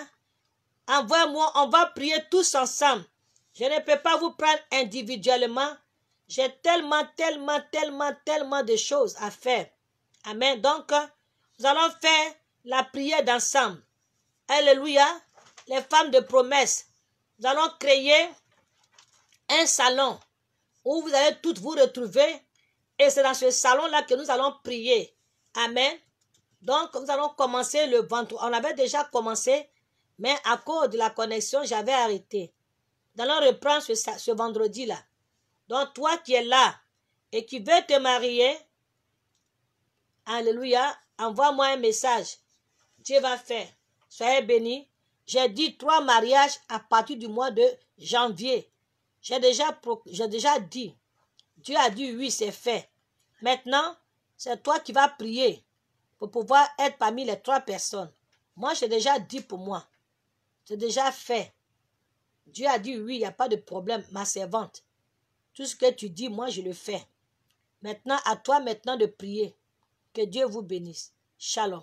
Envoie-moi, on va prier tous ensemble. Je ne peux pas vous prendre individuellement, j'ai tellement, tellement, tellement, tellement de choses à faire. Amen. Donc, nous allons faire la prière d'ensemble. Alléluia. Les femmes de promesse. Nous allons créer un salon où vous allez toutes vous retrouver. Et c'est dans ce salon-là que nous allons prier. Amen. Donc, nous allons commencer le ventre. On avait déjà commencé, mais à cause de la connexion, j'avais arrêté. Nous allons reprendre ce, ce vendredi-là. Donc toi qui es là et qui veux te marier, Alléluia, envoie-moi un message. Dieu va faire. Soyez bénis. J'ai dit trois mariages à partir du mois de janvier. J'ai déjà, j'ai déjà dit. Dieu a dit oui, c'est fait. Maintenant, c'est toi qui vas prier pour pouvoir être parmi les trois personnes. Moi, j'ai déjà dit pour moi. C'est déjà fait. Dieu a dit oui, il n'y a pas de problème, ma servante. Tout ce que tu dis, moi, je le fais. Maintenant, à toi maintenant de prier. Que Dieu vous bénisse. Shalom.